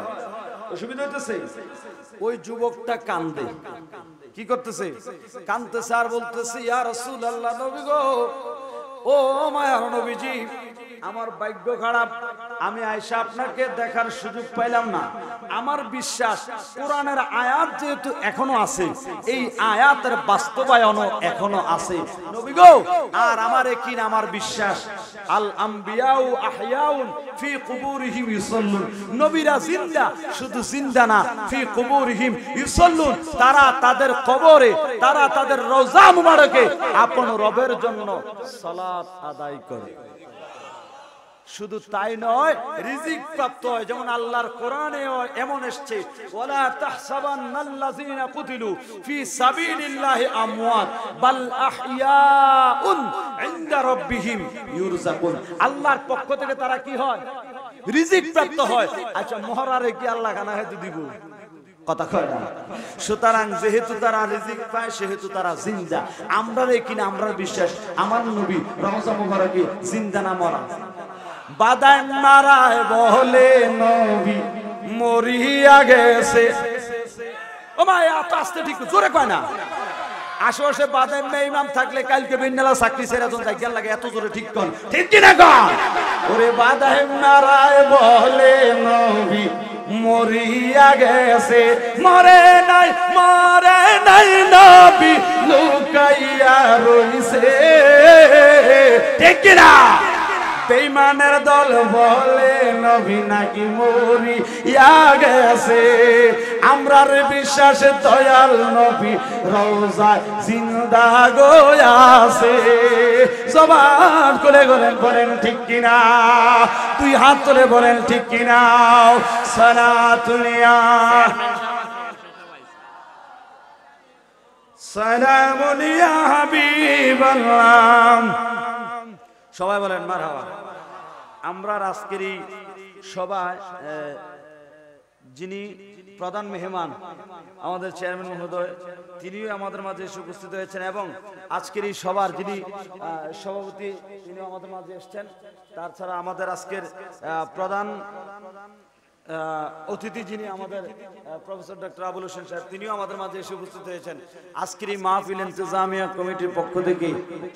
অসুবিধা হইতেছে ওই যুবকটা কান্দে কি করতেছে কান্দতেছে আর বলতেছে ইয়া রাসূলুল্লাহ নবী গো ও মায়ার নবীজি আমার ভাগ্য খারাপ আমি আয়সা আপনাকে দেখার সুযোগ পাইলাম না আমার বিশ্বাস কোরআনের আয়াত যেহেতু এখনো আছে এই আয়াতের বাস্তবায়নও এখনো আছে আর আমার কি আমার বিশ্বাস আল আম্বিয়াউ আহিয়াউন ফি কুবুরিহিম ইউসাল্লুন নবীরা জিন্দা শুধু জিন্দা না ফি কুবুরিহিম ইউসাল্লুন তারা তাদের কবরে তারা তাদের রওজা মুবারকে আপন রবের জন্য সালাত আদায় করে শুধু তাই নয় রিজিক প্রাপ্ত হয় যেমন আল্লাহর কোরআনে এমন এসছে ওয়ালা কুতিলু ফি সাবিলিল্লাহি আমওয়াত বাল আহইয়াউন ইনদা রাব্বিহিম ইউরযাকুন আল্লাহর পক্ষ থেকে তারা কি হয় রিজিক প্রাপ্ত হয় আচ্ছা মহরারে কি আল্লাহ কানা হেতু দিব কথা কয় না সুতরাং যেহেতু তারা রিজিক পায় সেহেতু তারা জিন্দা আমরা কিনা আমরা বিশ্বাস আমার নবী রমজা মুবারকে জিন্দা না মরা বাদায় নারায় বলে নবী মরিয়া গেছে ও মা এত আসতে ঠিক জোরে কয় না আশেপাশে বাদাম না ইমাম থাকলে কালকে বিন্যালা চাকরি সেরা জন জায়গা লাগে এত জোরে ঠিক কর ঠিক না কর ওরে বাদাম নারায় বলে নবী মরিয়া গেছে মরে নাই মরে নাই নবী লুকাইয়া রইছে ঠিক কিনা বেইমানের দল বলে নবী নাকি মরি ইয়া গেছে রে বিশ্বাসে দয়াল নবী রওজায় জিন্দা গোয়াছে সবার করে বলেন বলেন ঠিক কিনা তুই হাত তুলে বলেন ঠিক কিনা সারা তুলিয়া সালামুলিয়া হাবিব সবাই বলেন মারহাবা আমরা আজকের এই সভায় যিনি প্রধান মেহমান আমাদের চেয়ারম্যান মহোদয় তিনিও আমাদের মাঝে এসে উপস্থিত হয়েছেন এবং আজকের এই সবার যিনি সভাপতি তিনিও আমাদের মাঝে এসছেন তাছাড়া আমাদের আজকের প্রধান অতিথি যিনি আমাদের প্রফেসর ডক্টর আবুল হোসেন সাহেব তিনিও আমাদের মাঝে এসে উপস্থিত হয়েছেন আজকের এই মাহফিল ইন্তজামিয়া কমিটির পক্ষ থেকে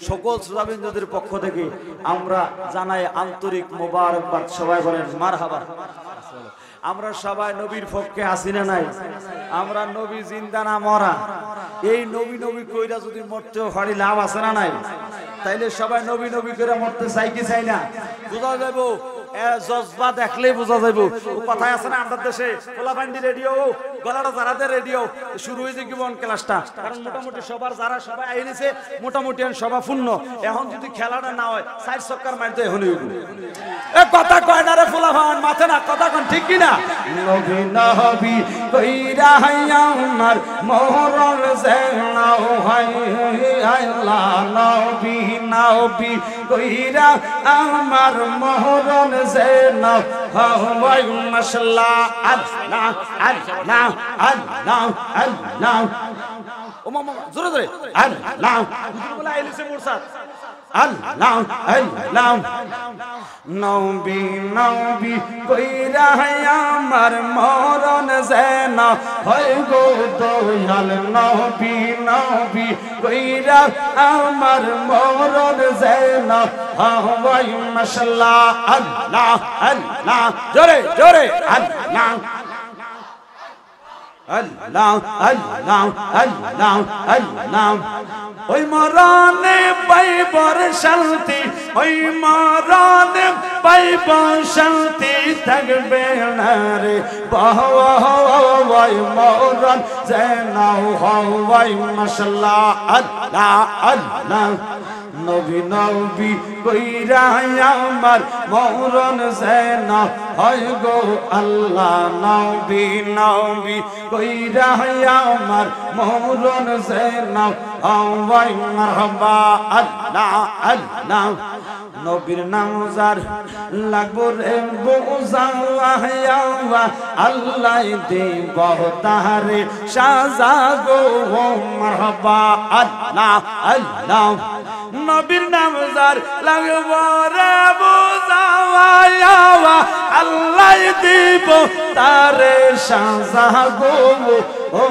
সকল শ্রোতাবিন্দুদের পক্ষ থেকে আমরা জানাই আন্তরিক মোবারকবাদ সবাই বলেন মার হাবার আমরা সবাই নবীর পক্ষে আসি না নাই আমরা নবী জিন্দা না মরা এই নবী নবী কইরা যদি মরতেও পারি লাভ আছে না নাই তাইলে সবাই নবী নবী করে মরতে চাই কি চাই না বোঝা যাবো জজবা দেখলেই বোঝা যাইব কথায় আছে না আমাদের দেশে কোলাবান্ডি রেডিও গলাটা যারাদের রেডিও শুরু হয়েছে জীবন ক্লাসটা কারণ মোটামুটি সবার যারা সবাই আইনেছে মোটামুটি সভা পূর্ণ এখন যদি খেলাটা না হয় সাইড চক্কর মারতে এখনই কথা কয় না রে ফুলা ভান মাথে না কথা কোন ঠিক কিনা নবী আমার মোহরর জেনাও হাই আল্লাহ নবী নবী কইরা আমার মাশাআল্লাহ আল্লাহ আল্লাহ আমার মরণ জেনা হয় গো দয়াল নবি নবি কইরা আমার মরণ জেনা হাওয়াই মাশাল্লাহ আল্লাহ আল্লাহ জোরে জোরে আল্লাহ আল্লাহ আল্লাহ আল্লাহ আল্লাহ ওই মরানে পাইবর শান্তি ওই মরানে পাইব শান্তি থাকবে না রে বাহাই মরণ যেন হওয়াই মশলা আল্লাহ আল্লাহ নবী নবী কইরাই আমার মরণ সেনা হয় গো আল্লাহ নবী নবী কইরাই আমার মরণ সেনা আওয়াই মারহাবা আল্লাহ আল্লাহ নবীর নামজার লাগবো রে বোঝাওয়া আল্লাহ দেব তাহারে সাজা গো মারহাবা আল্লাহ আল্লাহ নবীর নাম যার লাগবরে বুঝাওয়া আল্লাহ দিব তারে সাজা গো ও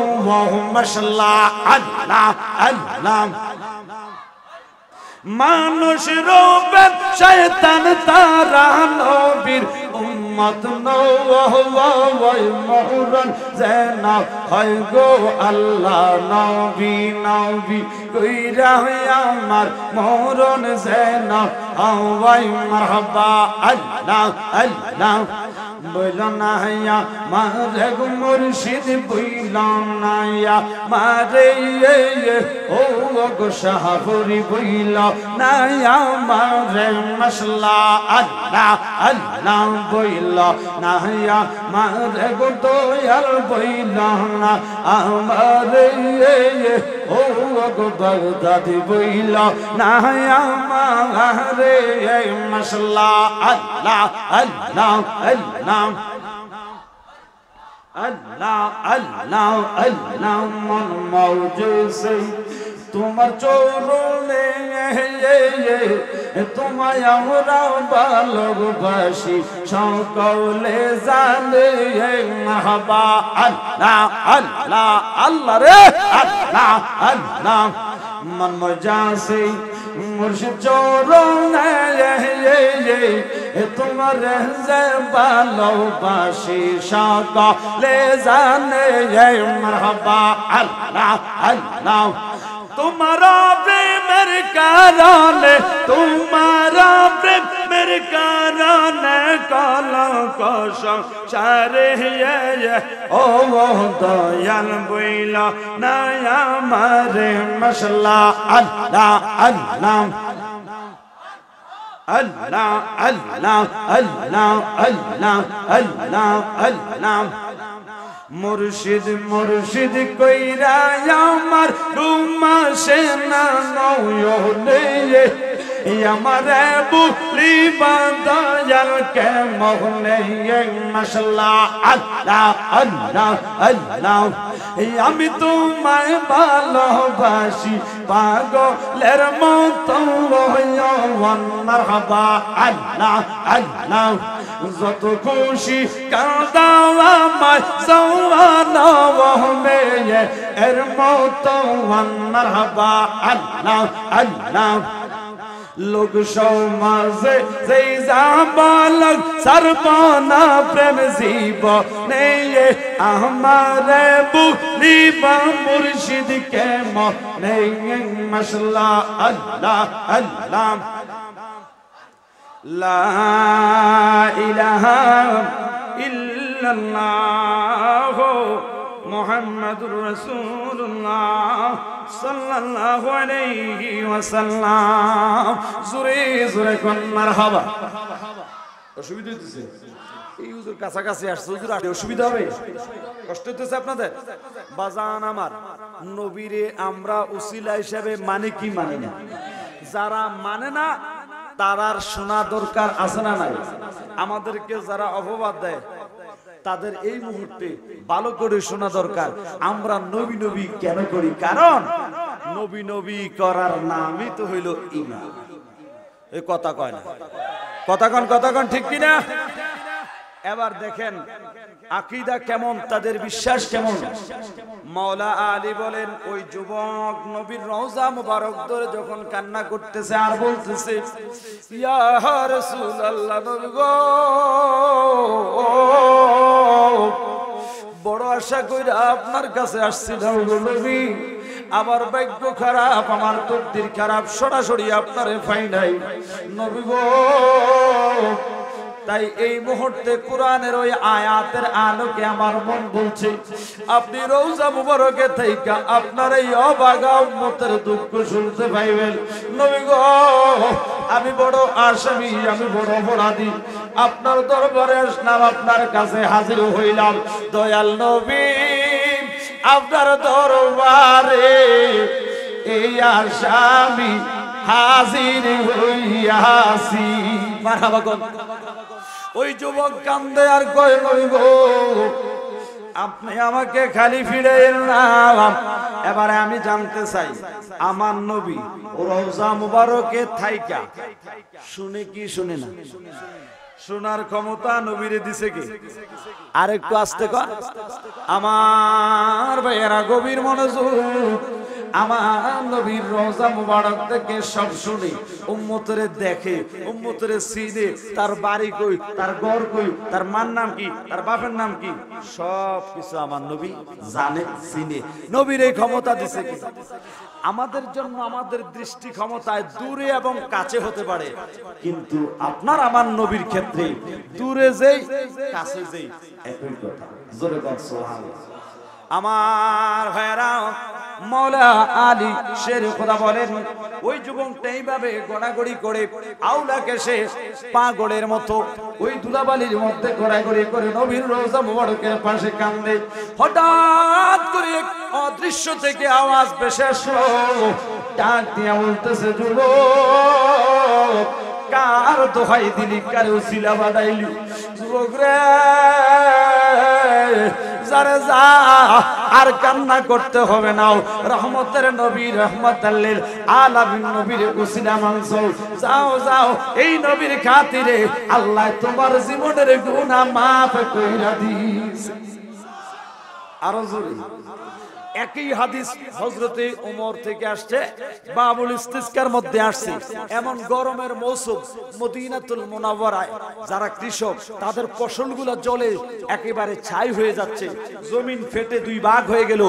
মানুষ রূপে শয়তান তারা নবীর উম্মত নয় মহরণ যেন হয় গো আল্লাহ নবী নবী কইরা আমার মহরণ যেন হওয়াই মারহাবা আল্লাহ আল্লাহ বইল না হইয়া মারে গো মুর্শিদ বইল নাইয়া ইয়া মারে ও গো শাহপুরি বইল না ইয়া মারে মশলা আল্লাহ আল্লাহ বইলা নাহিয়া মারে গো দয়াল বইলা না আমার ও গো দাদি বইলা নাহিয়া মারে মশলা আল্লাহ আল্লাহ আল্লাহ আল্লাহ আল্লাহ আল্লাহ মন মৌজে সেই তোমার চৌরণে তোমায় আমরা ভালোবাসি সকলে জানে মাহবা আল্লাহ আল্লাহ আল্লাহ রে আল্লাহ আল্লাহ মন মজা সেই মুর্শিদ চৌরণে তোমার ভালোবাসি সকলে জানে মাহবা আল্লাহ আল্লাহ तुम्हारा प्रेम कारण तुम्हारा प्रेम मेरे कारण काला कौशम सारे ये ओ वो दयाल बुला नया मारे मसला अल्लाह अल्लाह Allah, Allah, Allah, Allah, Allah, Allah, Allah. মুর্শিদ মুর্শিদ কইরা আমার রুমা সেনা নয় আমার বুলি বাদায়ালকে মহলে এই মশলা আল্লাহ আল্লাহ আল্লাহ আমি তোমায় ভালোবাসি পাগলের মতো মারহাবা আল্লাহ আল্লাহ যত খুশি কাঁদাও আমায় সওয়ানো মেয়ে এর মতো মারহাবা আল্লাহ আল্লাহ লোক সমাজে যেই জামালক সর্বনা প্রেম জীব নেয়ে আমারে বুলিবা মুর্শিদ কে মনে মশলা আল্লাহ আল্লাহ লা ইলাহা ইল্লাল্লাহ মোহাম্মদুর রসুল্লাহ সাল্লাল্লাহু আলাইহি ওয়াসাল্লাম জোরে জোরে কোন মারহাবা অসুবিধা হইতেছে এই হুজুর কাছাকাছি আসছে হুজুর আসলে অসুবিধা হবে কষ্ট হইতেছে আপনাদের বাজান আমার নবীরে আমরা উসিলা হিসাবে মানে কি মানে না যারা মানে না তারার শোনা দরকার আছে না নাই আমাদেরকে যারা অপবাদ দেয় তাদের এই মুহূর্তে ভালো করে শোনা দরকার আমরা নবী নবী কেন করি কারণ নবী নবী করার নামই তো হইল ইমান এই কথা কয় না কথা কন কথা কন ঠিক কিনা এবার দেখেন আকিদা কেমন তাদের বিশ্বাস কেমন মাওলা আলী বলেন ওই যুবক নবীর রওজা মুবারক ধরে যখন কান্না করতেছে আর বলতেছে ইয়া বড় আশা করে আপনার কাছে আসছি নবী আমার ভাগ্য খারাপ আমার তকদির খারাপ সরাসরি আপনারে ফাইনাই নবী গো তাই এই মুহূর্তে কোরআনের ওই আয়াতের আলোকে আমার মন বলছে আপনি রৌজা মুবারকে থেকে আপনার এই অবাগা উম্মতের দুঃখ শুনতে পাইবেন নবী গো আমি বড় আসামি আমি বড় অপরাধী আপনার দরবারে আসলাম আপনার কাছে হাজির হইলাম দয়াল নবী আপনার দরবারে এই আসামি হাজির হইয়াছি মারহাবা ওই যুবক কান্দে আর কয় নই গো আপনি আমাকে খালি ফিরে এলাম এবারে আমি জানতে চাই আমার নবী রোজা মুবারকে থাইকা শুনে কি শুনে না শোনার ক্ষমতা নবীরে দিছে কি আর একটু আসতে কর আমার ভাইয়েরা গভীর মনোযোগ আমার নবীর রোজা মুবারক থেকে সব শুনি উম্মতরে দেখে উম্মতরে চিনে তার বাড়ি কই তার ঘর কই তার মার নাম কি তার বাপের নাম কি সব কিছু আমার নবী জানে চিনে নবীর এই ক্ষমতা দিছে কি আমাদের জন্য আমাদের দৃষ্টি ক্ষমতায় দূরে এবং কাছে হতে পারে কিন্তু আপনার আমার নবীর ক্ষেত্রে দূরে যেই কাছে যেই একই কথা জোরে সুবহানাল্লাহ আমার ভাইরা মৌলা আলী শের খোদা বলেন ওই যুবকটা এইভাবে গড়াগড়ি করে আউলাকে সে পাগড়ের মতো ওই দুলাবালির মধ্যে গড়াগড়ি করে নবীর রোজা মোবারকের পাশে কান্দে হঠাৎ করে অদৃশ্য থেকে আওয়াজ বেশে আসলো ডাক দিয়ে উঠতেছে কার দোহাই দিলি কারো শিলা বাদাইলি যুবক রে পারে যা আর কান্না করতে হবে না রহমতের নবী রহমতাল্লিল আলামিন নবীর উসিলা মাংস যাও যাও এই নবীর খাতিরে আল্লাহ তোমার জীবনের গুণা মাফ করে দিস আরো জোরে একই হাদিস হজরতে উমর থেকে আসছে বাবুল ইস্তিস্কার মধ্যে আসছে এমন গরমের মৌসুম মদিনাতুল মোনাবরায় যারা কৃষক তাদের ফসলগুলো জলে একেবারে ছাই হয়ে যাচ্ছে জমিন ফেটে দুই বাঘ হয়ে গেল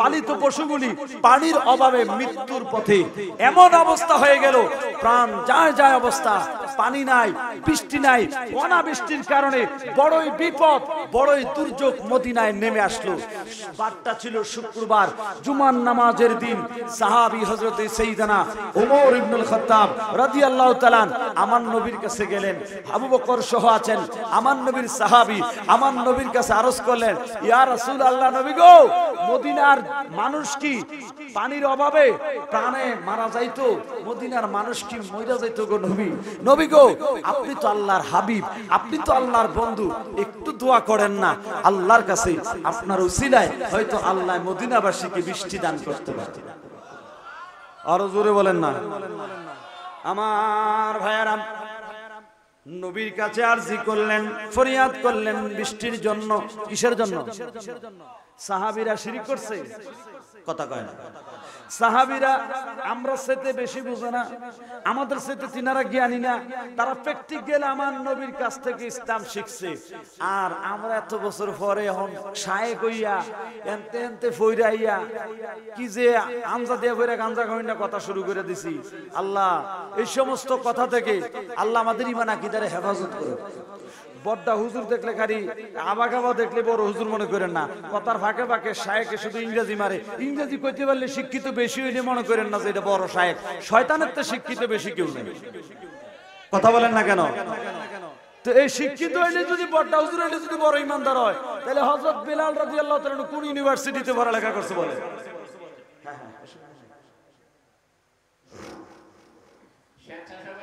পালিত পশুগুলি পানির অভাবে মৃত্যুর পথে এমন অবস্থা হয়ে গেল প্রাণ যায় যায় অবস্থা পানি নাই বৃষ্টি নাই অনাবৃষ্টির কারণে বড়ই বিপদ বড়ই দুর্যোগ মদিনায় নেমে আসলো বার্তা ছিল শুক্রবার শুক্রবার জুমান নামাজের দিন সাহাবি হজরত সেইদানা ওমর ইবনুল খতাব রাজি আল্লাহ তালান আমার নবীর কাছে গেলেন আবু বকর সহ আছেন আমার নবীর সাহাবি আমার নবীর কাছে আরস করলেন ইয়ার রসুল আল্লাহ নবী গো মদিনার মানুষ কি পানির অভাবে প্রাণে মারা যাইতো মদিনার মানুষ কি মইরা যাইতো গো নবী নবী গো আপনি তো আল্লাহর হাবিব আপনি তো আল্লাহর বন্ধু একটু দোয়া করেন না আল্লাহর কাছে আপনার উসিলায় হয়তো আল্লাহ মদিনাবাসীকে বৃষ্টি দান করতে পারত আরো জোরে বলেন না আমার ভাইয়ারাম নবীর কাছে আরজি করলেন ফরিয়াদ করলেন বৃষ্টির জন্য কিসের জন্য সাহাবিরা শিরিক করছে কথা কয় না সাহাবিরা আমরা সেতে বেশি বুঝে না আমাদের সেতে তিনারা জ্ঞানী না তারা গেলে আমার নবীর কাছ থেকে ইসলাম শিখছে আর আমরা এত বছর পরে এখন সায়ে কইয়া এনতে এনতে ফইরাইয়া কি যে আঞ্জা দিয়ে ফইরা গাঞ্জা গহিনা কথা শুরু করে দিছি আল্লাহ এই সমস্ত কথা থেকে আল্লাহ আমাদের ইমান আকিদারে হেফাজত করে বড্ডা হুজুর দেখলে খালি আবাগাবা দেখলে বড় হুজুর মনে করেন না কথার ফাঁকে ফাঁকে শায়েকে শুধু ইংরেজি মারে ইংরেজি কইতে পারলে শিক্ষিত বেশি হইলে মনে করেন না যে এটা বড় শায়েক শয়তানের তো শিক্ষিত বেশি কেউ নেই কথা বলেন না কেন তো এই শিক্ষিত হইলে যদি বড্ডা হুজুর হইলে যদি বড় ইমানদার হয় তাহলে হজরত বিলাল রাজি আল্লাহ কোন ইউনিভার্সিটিতে পড়ালেখা করছে বলে হ্যাঁ হ্যাঁ